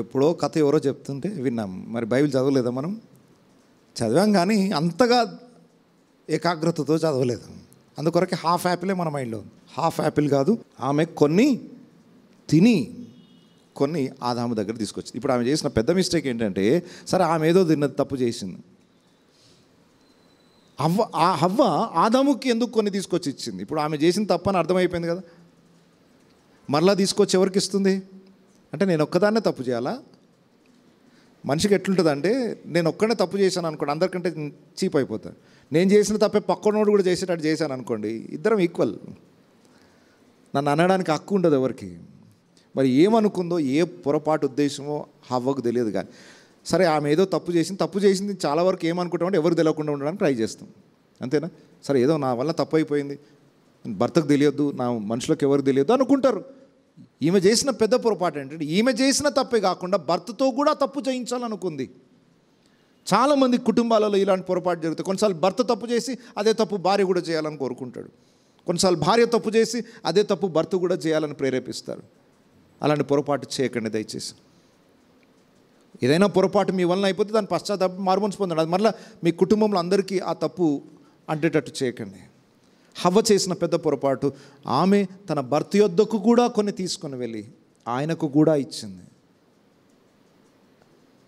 ఎప్పుడో కథ ఎవరో చెప్తుంటే విన్నాం మరి బైబిల్ చదవలేదా మనం చదివాం కానీ అంతగా ఏకాగ్రతతో చదవలేదు అందుకొరకే హాఫ్ యాపిలే మన మైండ్లో హాఫ్ యాపిల్ కాదు ఆమె కొన్ని తిని కొన్ని ఆదాము దగ్గర తీసుకొచ్చింది ఇప్పుడు ఆమె చేసిన పెద్ద మిస్టేక్ ఏంటంటే సరే ఆమె ఏదో తిన్నది తప్పు చేసింది హవ్వ ఆ హవ్వ ఆదాముకి ఎందుకు కొన్ని తీసుకొచ్చి ఇచ్చింది ఇప్పుడు ఆమె చేసిన అని అర్థమైపోయింది కదా మరలా తీసుకొచ్చి ఎవరికి ఇస్తుంది అంటే నేను ఒక్కదాన్నే తప్పు చేయాలా మనిషికి ఎట్లుంటుందంటే నేను ఒక్కడే తప్పు చేశాను అనుకోండి అందరికంటే చీప్ అయిపోతాను నేను చేసిన తప్పే పక్కనోడు కూడా చేసేటట్టు చేశాను అనుకోండి ఇద్దరం ఈక్వల్ నన్ను అనడానికి హక్కు ఉండదు ఎవరికి మరి ఏమనుకుందో ఏ పొరపాటు ఉద్దేశమో హవ్వకు తెలియదు కానీ సరే ఆమె ఏదో తప్పు చేసింది తప్పు చేసింది చాలా వరకు ఏమనుకుంటామంటే ఎవరు తెలియకుండా ఉండడానికి ట్రై చేస్తాం అంతేనా సరే ఏదో నా వల్ల తప్పు అయిపోయింది భర్తకు తెలియద్దు నా మనుషులకు ఎవరు తెలియద్దు అనుకుంటారు ఈమె చేసిన పెద్ద పొరపాటు ఏంటంటే ఈమె చేసిన తప్పే కాకుండా భర్తతో కూడా తప్పు చేయించాలనుకుంది చాలామంది కుటుంబాలలో ఇలాంటి పొరపాటు జరుగుతాయి కొన్నిసార్లు భర్త తప్పు చేసి అదే తప్పు భార్య కూడా చేయాలని కోరుకుంటాడు కొన్నిసార్లు భార్య తప్పు చేసి అదే తప్పు భర్త కూడా చేయాలని ప్రేరేపిస్తారు అలాంటి పొరపాటు చేయకండి దయచేసి ఏదైనా పొరపాటు మీ వలన అయిపోతే దాని పశ్చాత్తాపం మార్మోన్స్ పొందండి అది మరలా మీ కుటుంబంలో అందరికీ ఆ తప్పు అంటేటట్టు చేయకండి హవ్వ చేసిన పెద్ద పొరపాటు ఆమె తన భర్త యొద్దకు కూడా కొన్ని తీసుకొని వెళ్ళి ఆయనకు కూడా ఇచ్చింది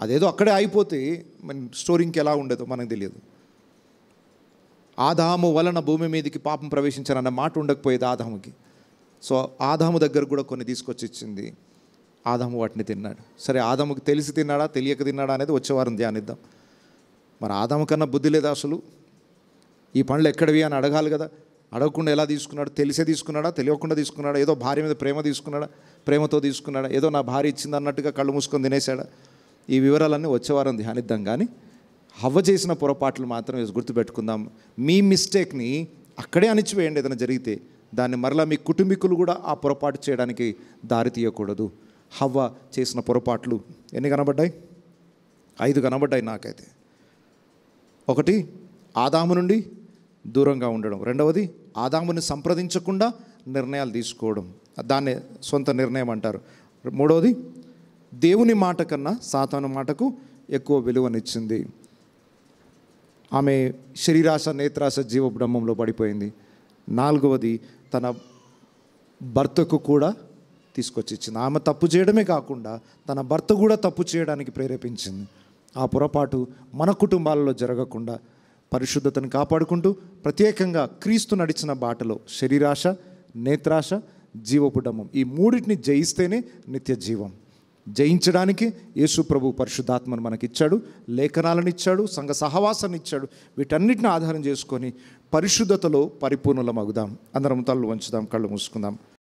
అదేదో అక్కడే అయిపోతే మన స్టోరీ ఇంకెలా ఉండదు మనకు తెలియదు ఆదాము వలన భూమి మీదకి పాపం ప్రవేశించారన్న మాట ఉండకపోయేది ఆదాముకి సో ఆదాము దగ్గర కూడా కొన్ని తీసుకొచ్చి ఇచ్చింది ఆదాము వాటిని తిన్నాడు సరే ఆదాముకి తెలిసి తిన్నాడా తెలియక తిన్నాడా అనేది వచ్చేవారం ధ్యానిద్దాం మరి ఆదాము కన్నా బుద్ధి లేదా అసలు ఈ పండ్లు ఎక్కడవి అని అడగాలి కదా అడగకుండా ఎలా తీసుకున్నాడు తెలిసే తీసుకున్నాడా తెలియకుండా తీసుకున్నాడా ఏదో భార్య మీద ప్రేమ తీసుకున్నాడా ప్రేమతో తీసుకున్నాడా ఏదో నా భార్య ఇచ్చింది అన్నట్టుగా కళ్ళు మూసుకొని తినేశాడా ఈ వివరాలన్నీ వచ్చేవారం ధ్యానిద్దాం కానీ హవ్వ చేసిన పొరపాట్లు మాత్రం గుర్తుపెట్టుకుందాం మీ మిస్టేక్ని అక్కడే అణిచివేయండి ఏదైనా జరిగితే దాన్ని మరలా మీ కుటుంబీకులు కూడా ఆ పొరపాటు చేయడానికి దారి తీయకూడదు హవ్వ చేసిన పొరపాట్లు ఎన్ని కనబడ్డాయి ఐదు కనబడ్డాయి నాకైతే ఒకటి ఆదాము నుండి దూరంగా ఉండడం రెండవది ఆదాముని సంప్రదించకుండా నిర్ణయాలు తీసుకోవడం దాన్ని సొంత నిర్ణయం అంటారు మూడవది దేవుని మాట కన్నా సాతాను మాటకు ఎక్కువ విలువనిచ్చింది ఆమె శరీరాశ నేత్రాశ జీవ బ్రహ్మంలో పడిపోయింది నాలుగవది తన భర్తకు కూడా తీసుకొచ్చి ఇచ్చింది ఆమె తప్పు చేయడమే కాకుండా తన భర్త కూడా తప్పు చేయడానికి ప్రేరేపించింది ఆ పొరపాటు మన కుటుంబాలలో జరగకుండా పరిశుద్ధతను కాపాడుకుంటూ ప్రత్యేకంగా క్రీస్తు నడిచిన బాటలో శరీరాశ నేత్రాశ జీవపుడమం ఈ మూడింటిని జయిస్తేనే నిత్య జీవం జయించడానికి యేసు ప్రభు పరిశుద్ధాత్మను మనకిచ్చాడు లేఖనాలను ఇచ్చాడు సంఘ సహవాసాన్ని ఇచ్చాడు వీటన్నిటిని ఆధారం చేసుకొని పరిశుద్ధతలో పరిపూర్ణలమగుదాం అందరం తల్లు వంచుదాం కళ్ళు మూసుకుందాం